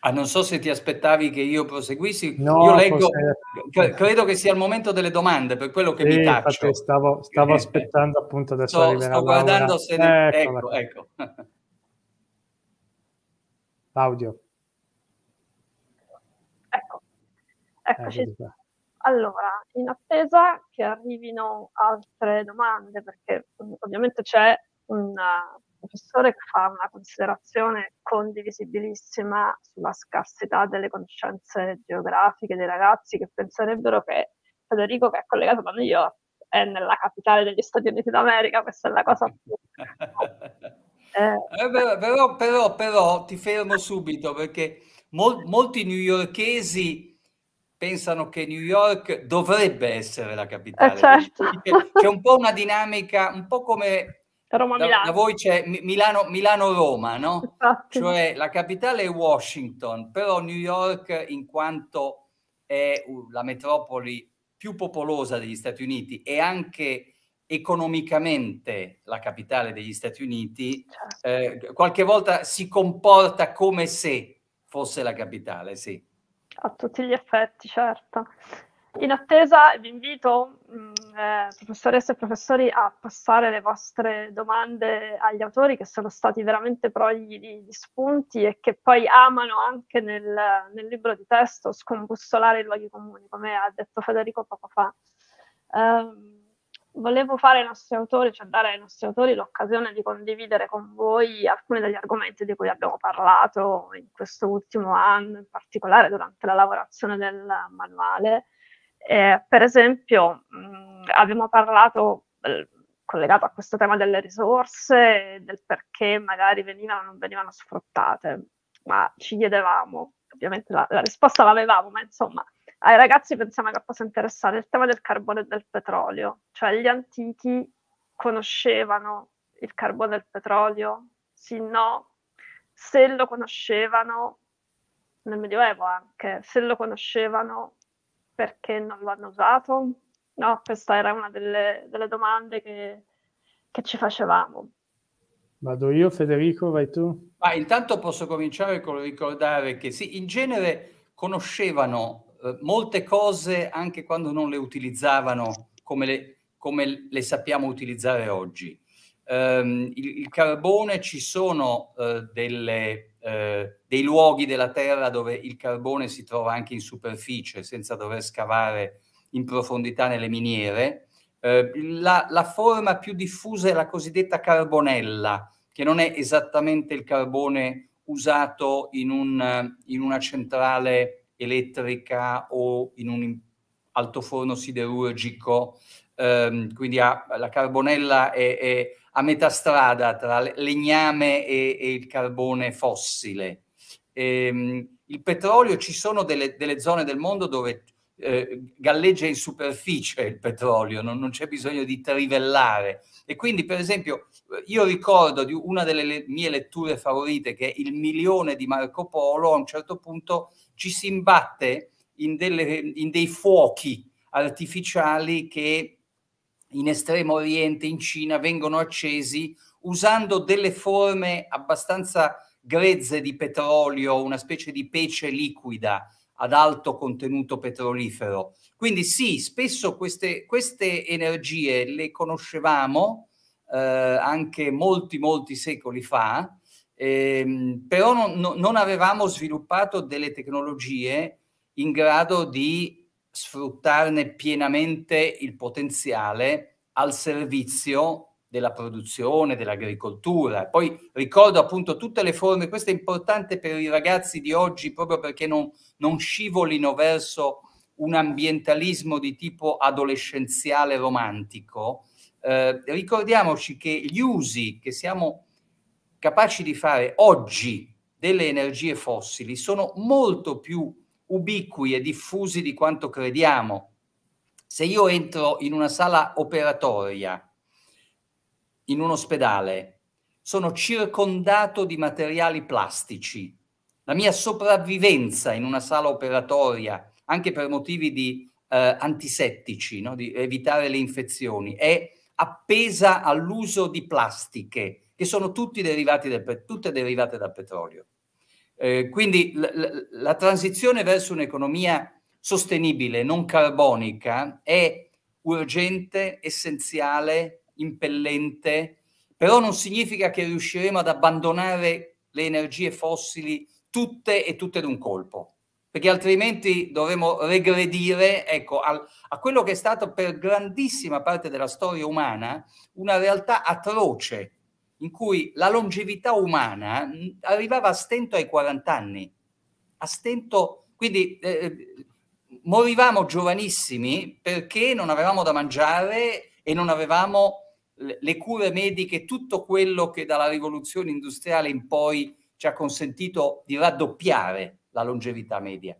Ah, non so se ti aspettavi che io proseguissi. No, io leggo, forse... credo che sia il momento delle domande, per quello che sì, mi taccio. stavo, eh, stavo eh, eh, aspettando appunto adesso sto, arriverà Sto guardando se... Ne... Ecco, ecco. L'audio. Ecco. Eh, Eccoci. Allora, in attesa che arrivino altre domande, perché mm, ovviamente c'è una professore che fa una considerazione condivisibilissima sulla scarsità delle conoscenze geografiche dei ragazzi che penserebbero che Federico che è collegato da New York è nella capitale degli Stati Uniti d'America, questa è la cosa più... eh, eh però, però, però, ti fermo subito perché mol, molti newyorkesi pensano che New York dovrebbe essere la capitale. Eh certo. C'è un po' una dinamica, un po' come da, da, voi c'è Milano, Milano-Roma, no? Esatto. Cioè la capitale è Washington, però New York, in quanto è la metropoli più popolosa degli Stati Uniti e anche economicamente la capitale degli Stati Uniti, certo. eh, qualche volta si comporta come se fosse la capitale, sì. A tutti gli effetti, certo. In attesa vi invito, mh, mm, eh, professoresse e professori, a passare le vostre domande agli autori che sono stati veramente progli di, di spunti e che poi amano anche nel, nel, libro di testo scombussolare i luoghi comuni, come ha detto Federico poco fa. Eh, volevo fare ai nostri autori, cioè dare ai nostri autori l'occasione di condividere con voi alcuni degli argomenti di cui abbiamo parlato in questo ultimo anno, in particolare durante la lavorazione del manuale, eh, per esempio, mh, mm, abbiamo parlato, eh, collegato a questo tema delle risorse, del perché magari venivano o non venivano sfruttate, ma ci chiedevamo, ovviamente la, la risposta l'avevamo, ma insomma, ai ragazzi pensiamo che possa interessare il tema del carbone e del petrolio, cioè gli antichi conoscevano il carbone e il petrolio? Sì, no. Se lo conoscevano, nel Medioevo anche, se lo conoscevano perché non lo hanno usato? No, questa era una delle, delle domande che, che ci facevamo. Vado io, Federico, vai tu. Ah, intanto posso cominciare con ricordare che sì, in genere conoscevano eh, molte cose anche quando non le utilizzavano come le, come le sappiamo utilizzare oggi. Um, il, il, carbone ci sono eh, delle eh, dei luoghi della Terra dove il carbone si trova anche in superficie senza dover scavare in profondità nelle miniere. Eh, la, la forma più diffusa è la cosiddetta carbonella, che non è esattamente il carbone usato in, un, in, una centrale elettrica o in un alto forno siderurgico. Um, quindi ha, la carbonella è, è, a metà strada tra legname e, e il carbone fossile. Ehm, il petrolio, ci sono delle, delle zone del mondo dove eh, galleggia in superficie il petrolio, non, non c'è bisogno di trivellare. E quindi, per esempio, io ricordo di una delle le mie letture favorite, che è Il milione di Marco Polo, a un certo punto ci si imbatte in, delle, in dei fuochi artificiali che in Estremo Oriente, in Cina, vengono accesi usando delle forme abbastanza grezze di petrolio, una specie di pece liquida ad alto contenuto petrolifero. Quindi sì, spesso queste, queste energie le conoscevamo eh, anche molti, molti secoli fa, ehm, però non, non avevamo sviluppato delle tecnologie in grado di sfruttarne pienamente il potenziale al servizio della produzione, dell'agricoltura. Poi ricordo appunto tutte le forme, questo è importante per i ragazzi di oggi proprio perché non, non scivolino verso un ambientalismo di tipo adolescenziale romantico. Eh, ricordiamoci che gli usi che siamo capaci di fare oggi delle energie fossili sono molto più ubiqui e diffusi di quanto crediamo. Se io entro in una sala operatoria, in un ospedale, sono circondato di materiali plastici. La mia sopravvivenza in una sala operatoria, anche per motivi di eh, antisettici, no? di evitare le infezioni, è appesa all'uso di plastiche, che sono derivati del, tutte derivate dal petrolio. Eh, quindi la, la, la transizione verso un'economia sostenibile, non carbonica, è urgente, essenziale, impellente, però non significa che riusciremo ad abbandonare le energie fossili tutte e tutte d'un colpo, perché altrimenti dovremo regredire ecco, al, a quello che è stato per grandissima parte della storia umana una realtà atroce, in cui la longevità umana arrivava a stento ai 40 anni, a stento, quindi eh, eh, morivamo giovanissimi perché non avevamo da mangiare e non avevamo le cure mediche, tutto quello che dalla rivoluzione industriale in poi ci ha consentito di raddoppiare la longevità media.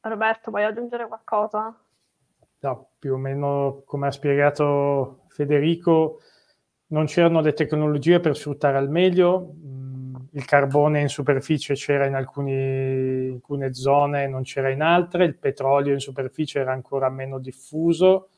Roberto, vuoi aggiungere qualcosa? No, più o meno come ha spiegato Federico, non c'erano le tecnologie per sfruttare al meglio, mm, il carbone in superficie c'era in alcuni, alcune zone e non c'era in altre, il petrolio in superficie era ancora meno diffuso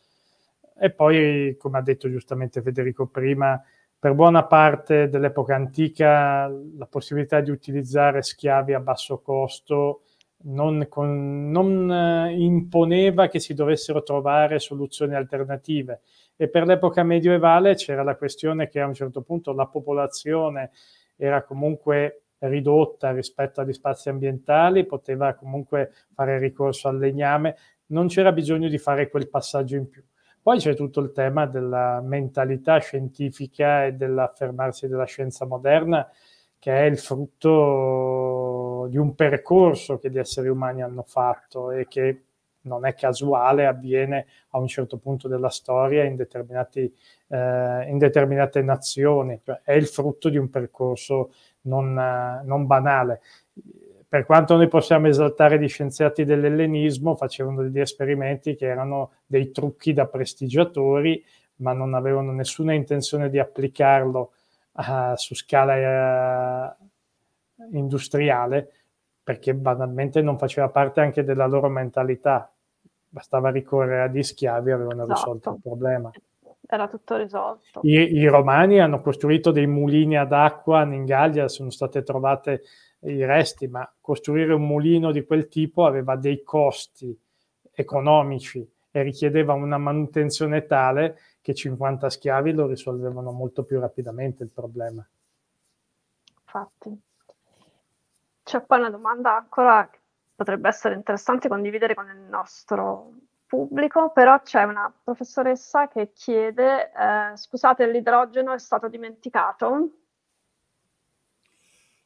e poi, come ha detto giustamente Federico prima, per buona parte dell'epoca antica la possibilità di utilizzare schiavi a basso costo non, con, non eh, imponeva che si dovessero trovare soluzioni alternative e per l'epoca medievale c'era la questione che a un certo punto la popolazione era comunque ridotta rispetto agli spazi ambientali, poteva comunque fare ricorso al legname, non c'era bisogno di fare quel passaggio in più. Poi c'è tutto il tema della mentalità scientifica e dell'affermarsi della scienza moderna, che è il frutto di un percorso che gli esseri umani hanno fatto e che non è casuale, avviene a un certo punto della storia in, eh, in determinate nazioni, cioè è il frutto di un percorso non, eh, non, banale. Per quanto noi possiamo esaltare gli scienziati dell'ellenismo, facevano degli esperimenti che erano dei trucchi da prestigiatori, ma non avevano nessuna intenzione di applicarlo uh, su scala uh, industriale, perché banalmente non faceva parte anche della loro mentalità. Bastava ricorrere a degli schiavi e avevano esatto. risolto il problema. Era tutto risolto. I, I, romani hanno costruito dei mulini ad acqua in Gallia, sono state trovate i resti, ma costruire un mulino di quel tipo aveva dei costi economici e richiedeva una manutenzione tale che 50 schiavi lo risolvevano molto più rapidamente il problema. Infatti. C'è poi una domanda ancora che potrebbe essere interessante condividere con il nostro pubblico, però c'è una professoressa che chiede, eh, scusate, l'idrogeno è stato dimenticato?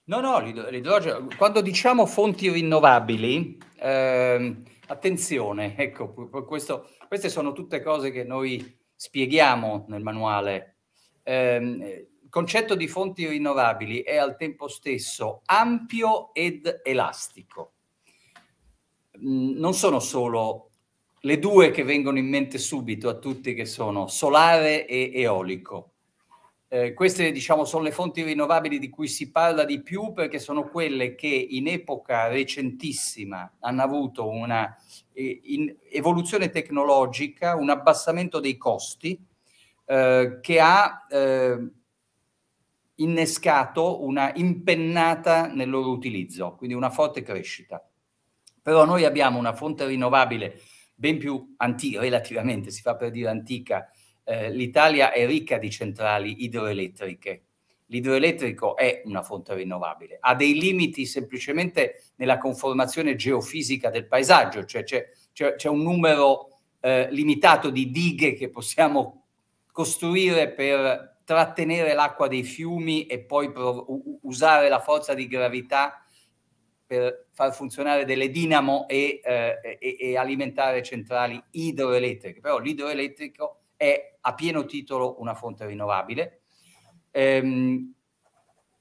No, no, l'idrogeno, quando diciamo fonti rinnovabili, eh, attenzione, ecco, questo, queste sono tutte cose che noi spieghiamo nel manuale. Eh, concetto di fonti rinnovabili è al tempo stesso ampio ed elastico. Mm, non sono solo le due che vengono in mente subito a tutti che sono solare e eolico. Eh, queste diciamo sono le fonti rinnovabili di cui si parla di più perché sono quelle che in epoca recentissima hanno avuto una eh, evoluzione tecnologica, un abbassamento dei costi eh, che ha eh, innescato una impennata nel loro utilizzo, quindi una forte crescita. Però noi abbiamo una fonte rinnovabile ben più antica, relativamente si fa per dire antica, eh, l'Italia è ricca di centrali idroelettriche. L'idroelettrico è una fonte rinnovabile, ha dei limiti semplicemente nella conformazione geofisica del paesaggio, cioè c'è, un numero eh, limitato di dighe che possiamo costruire per trattenere l'acqua dei fiumi e poi usare la forza di gravità per far funzionare delle dinamo e, eh, e, e alimentare centrali idroelettriche. Però l'idroelettrico è a pieno titolo una fonte rinnovabile. Ehm,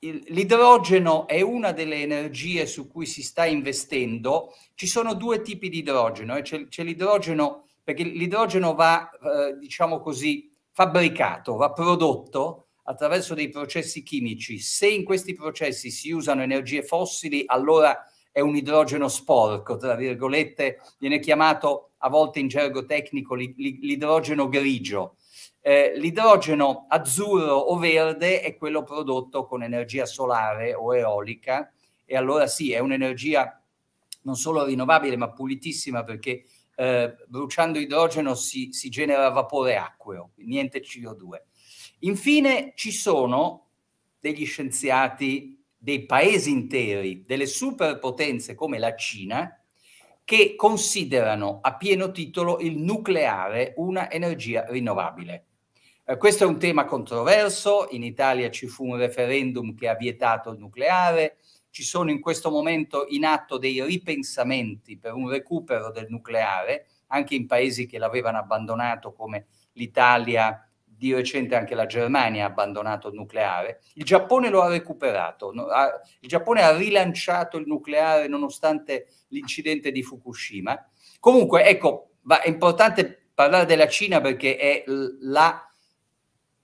L'idrogeno è una delle energie su cui si sta investendo. Ci sono due tipi di idrogeno. Eh? C'è, l'idrogeno, perché l'idrogeno va, eh, diciamo così, fabbricato, va prodotto attraverso dei processi chimici. Se in questi processi si usano energie fossili, allora è un idrogeno sporco, tra virgolette, viene chiamato a volte in gergo tecnico l'idrogeno grigio. Eh, l'idrogeno azzurro o verde è quello prodotto con energia solare o eolica e allora sì, è un'energia non solo rinnovabile ma pulitissima perché eh, bruciando idrogeno si, si genera vapore acqueo, niente CO2. Infine ci sono degli scienziati dei paesi interi, delle superpotenze come la Cina, che considerano a pieno titolo il nucleare una energia rinnovabile. Eh, questo è un tema controverso, in Italia ci fu un referendum che ha vietato il nucleare, ci sono in questo momento in atto dei ripensamenti per un recupero del nucleare, anche in paesi che l'avevano abbandonato come l'Italia, di recente anche la Germania ha abbandonato il nucleare, il Giappone lo ha recuperato, il Giappone ha rilanciato il nucleare nonostante l'incidente di Fukushima. Comunque, ecco, è importante parlare della Cina perché è la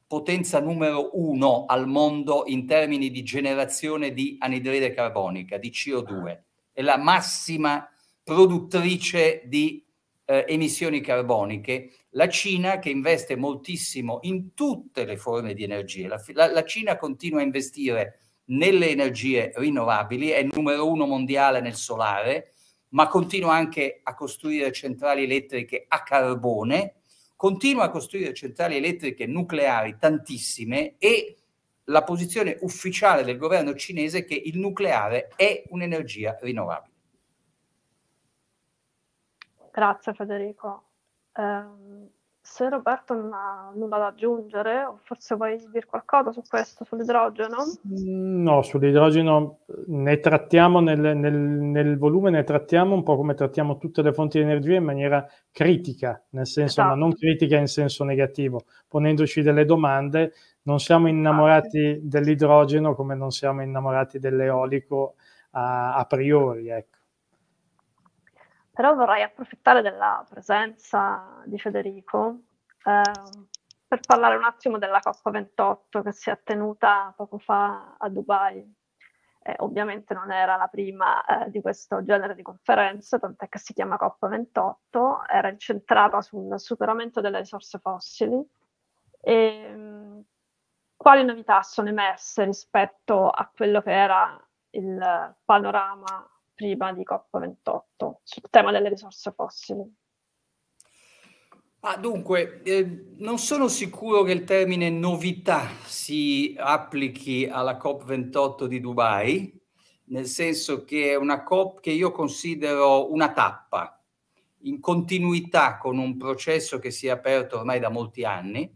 potenza numero uno al mondo in termini di generazione di anidride carbonica, di CO2. Ah. È la massima produttrice di eh, emissioni carboniche. La Cina che investe moltissimo in tutte le forme di energie. La, la, la Cina continua a investire nelle energie rinnovabili, è il numero uno mondiale nel solare, ma continua anche a costruire centrali elettriche a carbone continua a costruire centrali elettriche nucleari, tantissime, e la posizione ufficiale del governo cinese è che il nucleare è un'energia rinnovabile. Grazie Federico. Ehm, se Roberto non ha nulla da aggiungere, o forse vuoi dire qualcosa su questo, sull'idrogeno? No, sull'idrogeno eh, ne trattiamo nel, nel, nel volume, ne trattiamo un po' come trattiamo tutte le fonti di energia in maniera critica, nel senso, esatto. ma non critica in senso negativo, ponendoci delle domande. Non siamo esatto. innamorati dell'idrogeno come non siamo innamorati dell'eolico a, a priori, ecco però vorrei approfittare della presenza di Federico eh, per parlare un attimo della Coppa 28 che si è tenuta poco fa a Dubai. Eh, ovviamente non era la prima eh, di questo genere di conferenze, tant'è che si chiama Coppa 28 era incentrata sul superamento delle risorse fossili. E, ehm, quali novità sono emerse rispetto a quello che era il panorama prima di COP28 sul tema delle risorse fossili. Ah, dunque, eh, non sono sicuro che il termine novità si applichi alla COP28 di Dubai, nel senso che è una COP che io considero una tappa in continuità con un processo che si è aperto ormai da molti anni.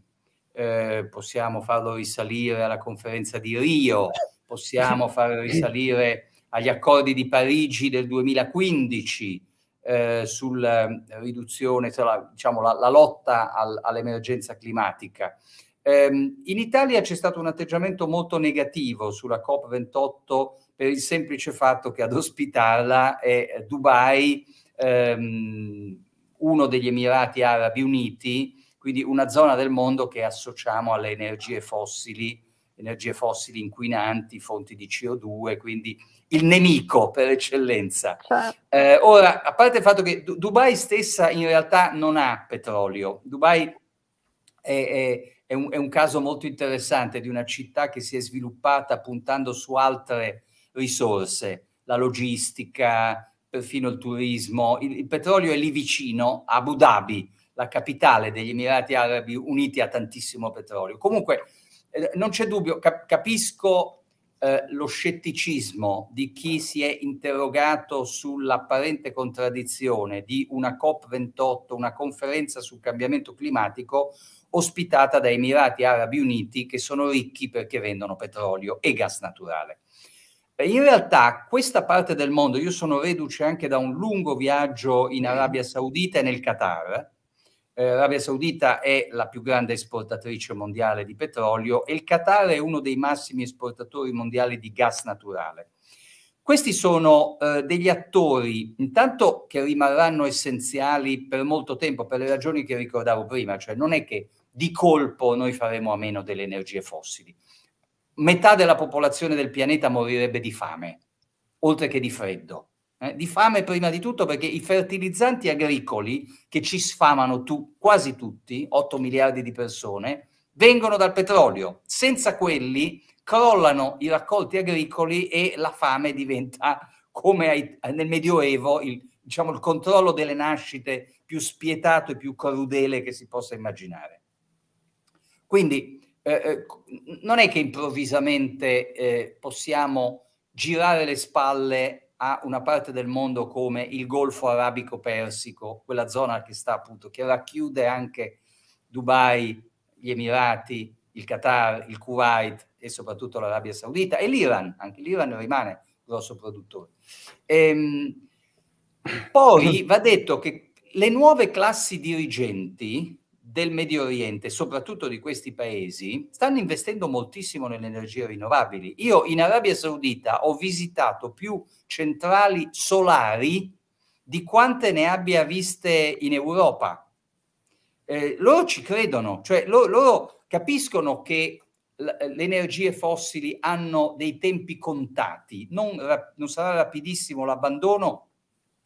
Eh, possiamo farlo risalire alla conferenza di Rio, possiamo farlo risalire agli accordi di Parigi del 2015 eh, sulla eh, riduzione, cioè la, diciamo, la, la lotta al, all'emergenza climatica. Eh, in Italia c'è stato un atteggiamento molto negativo sulla COP28 per il semplice fatto che ad ospitarla è Dubai, ehm, uno degli Emirati Arabi Uniti, quindi una zona del mondo che associamo alle energie fossili energie fossili inquinanti, fonti di CO2, quindi il nemico per eccellenza. Certo. Eh, ora, a parte il fatto che D Dubai stessa in realtà non ha petrolio, Dubai è, è, è, un, è, un, caso molto interessante di una città che si è sviluppata puntando su altre risorse, la logistica, perfino il turismo. Il, il petrolio è lì vicino, Abu Dhabi, la capitale degli Emirati Arabi Uniti ha tantissimo petrolio. Comunque, eh, non c'è dubbio, cap capisco eh, lo scetticismo di chi si è interrogato sull'apparente contraddizione di una COP28, una conferenza sul cambiamento climatico ospitata da Emirati Arabi Uniti che sono ricchi perché vendono petrolio e gas naturale. Eh, in realtà questa parte del mondo, io sono reduce anche da un lungo viaggio in Arabia Saudita e nel Qatar, eh, l'Arabia Saudita è la più grande esportatrice mondiale di petrolio e il Qatar è uno dei massimi esportatori mondiali di gas naturale. Questi sono eh, degli attori, intanto che rimarranno essenziali per molto tempo, per le ragioni che ricordavo prima, cioè non è che di colpo noi faremo a meno delle energie fossili. Metà della popolazione del pianeta morirebbe di fame, oltre che di freddo eh, di fame prima di tutto perché i fertilizzanti agricoli che ci sfamano tu, quasi tutti, 8 miliardi di persone, vengono dal petrolio. Senza quelli crollano i raccolti agricoli e la fame diventa, come ai, nel Medioevo, il, diciamo, il controllo delle nascite più spietato e più crudele che si possa immaginare. Quindi eh, eh non è che improvvisamente eh, possiamo girare le spalle a una parte del mondo come il Golfo Arabico-Persico, quella zona che sta appunto, che racchiude anche Dubai, gli Emirati, il Qatar, il Kuwait e soprattutto l'Arabia Saudita e l'Iran, anche l'Iran rimane grosso produttore. Ehm, poi va detto che le nuove classi dirigenti del Medio Oriente, soprattutto di questi paesi, stanno investendo moltissimo nelle energie rinnovabili. Io in Arabia Saudita ho visitato più centrali solari di quante ne abbia viste in Europa. Eh, loro ci credono, cioè loro, loro capiscono che le energie fossili hanno dei tempi contati, non, non sarà rapidissimo l'abbandono,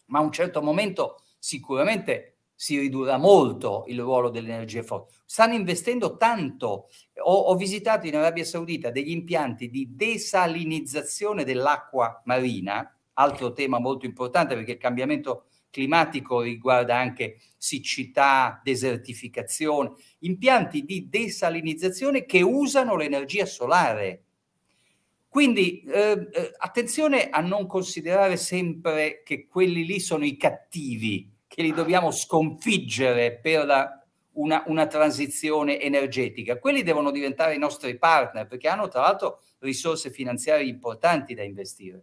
ma a un certo momento sicuramente si ridurrà molto il ruolo delle energie fossili. Stanno investendo tanto. Ho, ho, visitato in Arabia Saudita degli impianti di desalinizzazione dell'acqua marina, altro tema molto importante perché il cambiamento climatico riguarda anche siccità, desertificazione, impianti di desalinizzazione che usano l'energia solare. Quindi ehm, eh, attenzione a non considerare sempre che quelli lì sono i cattivi che li dobbiamo sconfiggere per la, una, una transizione energetica. Quelli devono diventare i nostri partner perché hanno tra l'altro risorse finanziarie importanti da investire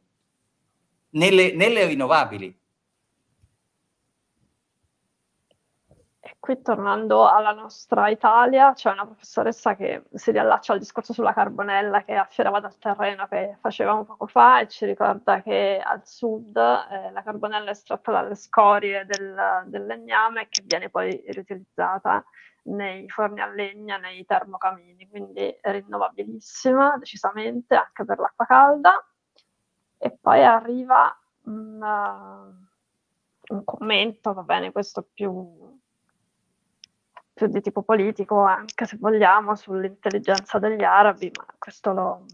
nelle, nelle rinnovabili. qui tornando alla nostra Italia, c'è una professoressa che si riallaccia al discorso sulla carbonella che affiorava dal terreno che facevamo poco fa e ci ricorda che al sud eh, la carbonella è estratta dalle scorie del, del legname che viene poi riutilizzata nei forni a legna, nei termocamini, quindi è rinnovabilissima decisamente anche per l'acqua calda. E poi arriva una, eh, un commento, va bene, questo più più di tipo politico, anche se vogliamo, sull'intelligenza degli arabi, ma questo lo...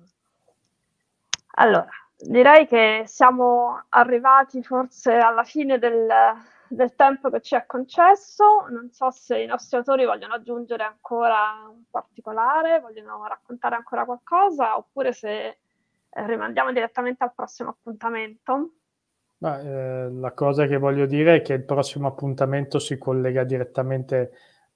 Allora, direi che siamo arrivati forse alla fine del, del tempo che ci è concesso. Non so se i nostri autori vogliono aggiungere ancora un particolare, vogliono raccontare ancora qualcosa, oppure se eh, rimandiamo direttamente al prossimo appuntamento. Beh, eh, la cosa che voglio dire è che il prossimo appuntamento si collega direttamente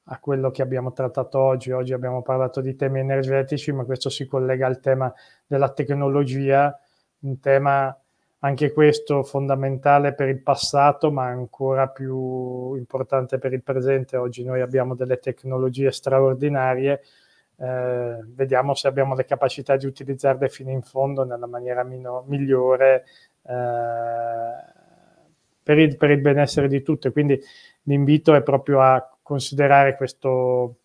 a quello che abbiamo trattato oggi. Oggi abbiamo parlato di temi energetici, ma questo si collega al tema della tecnologia, un tema anche questo fondamentale per il passato, ma ancora più importante per il presente. Oggi noi abbiamo delle tecnologie straordinarie, eh, vediamo se abbiamo le capacità di utilizzarle fino in fondo nella maniera mino, migliore eh, per, il, per il benessere di tutte. Quindi l'invito è proprio a considerare questo,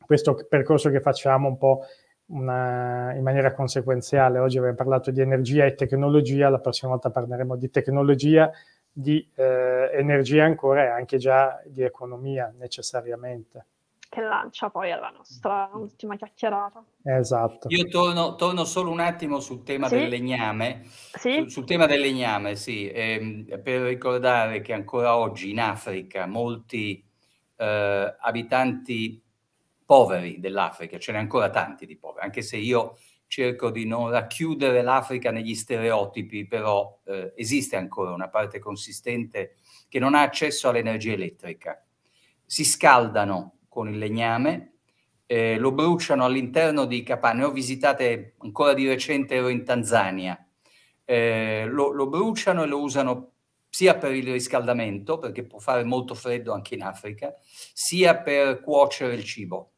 questo percorso che facciamo un po' una, in maniera conseguenziale. Oggi abbiamo parlato di energia e tecnologia, la prossima volta parleremo di tecnologia, di eh, energia ancora e anche già di economia necessariamente. Che lancia poi alla nostra ultima chiacchierata. Esatto. Io torno, torno solo un attimo sul tema sì? del legname. Sì? Sul, sul, tema del legname, sì. Eh, per ricordare che ancora oggi in Africa molti eh, abitanti poveri dell'Africa, ce n'è ancora tanti di poveri, anche se io cerco di non racchiudere l'Africa negli stereotipi, però eh, esiste ancora una parte consistente che non ha accesso all'energia elettrica. Si scaldano con il legname, eh, lo bruciano all'interno di capanne. Ho visitate ancora di recente, ero in Tanzania. Eh, lo, lo bruciano e lo usano sia per il riscaldamento, perché può fare molto freddo anche in Africa, sia per cuocere il cibo.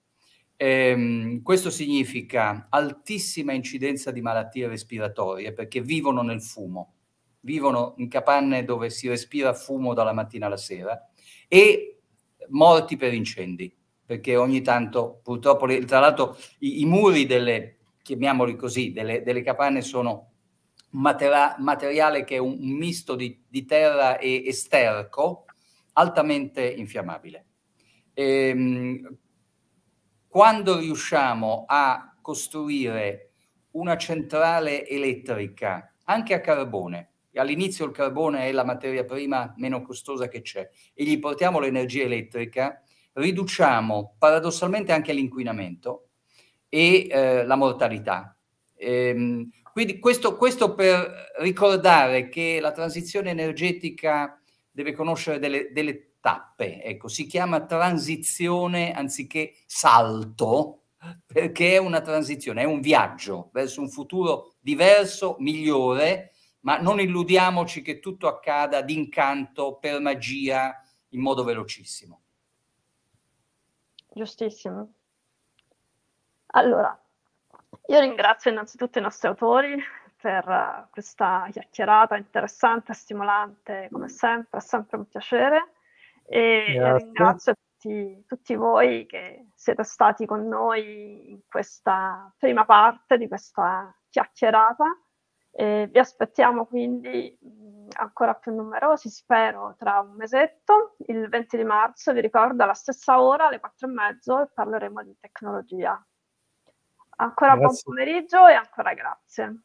Ehm, questo significa altissima incidenza di malattie respiratorie perché vivono nel fumo, vivono in capanne dove si respira fumo dalla mattina alla sera e morti per incendi, perché ogni tanto purtroppo, tra l'altro i, i muri delle, chiamiamoli così, delle, delle capanne sono matera- materiale che è un, misto di, di, terra e, e sterco, altamente infiammabile. Ehm, quando riusciamo a costruire una centrale elettrica, anche a carbone, all'inizio il carbone è la materia prima meno costosa che c'è, e gli portiamo l'energia elettrica, riduciamo paradossalmente anche l'inquinamento e eh, la mortalità. Ehm, quindi questo, questo, per ricordare che la transizione energetica deve conoscere delle, delle tappe, ecco, si chiama transizione anziché salto, perché è una transizione, è un viaggio verso un futuro diverso, migliore, ma non illudiamoci che tutto accada d'incanto, per magia, in modo velocissimo. Giustissimo. Allora, io ringrazio innanzitutto i nostri autori per eh, questa chiacchierata interessante, stimolante, come sempre, è sempre un piacere. E Grazie. ringrazio tutti, tutti, voi che siete stati con noi in questa prima parte di questa chiacchierata. E vi aspettiamo quindi mm, ancora più numerosi, spero, tra un mesetto. Il 20 di marzo, vi ricordo, alla stessa ora, alle quattro e mezzo, parleremo di tecnologia. Ancora grazie. buon pomeriggio e ancora grazie.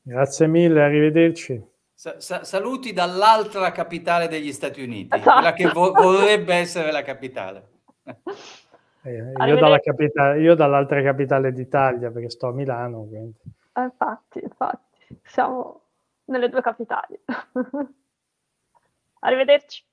Grazie mille, arrivederci. Sa- sa- saluti dall'altra capitale degli Stati Uniti, esatto. quella che vo- vorrebbe essere la capitale. Eh, io, dalla capitale, io dall'altra capitale d'Italia perché sto a Milano. Quindi. Eh, infatti, infatti, siamo nelle due capitali. Arrivederci.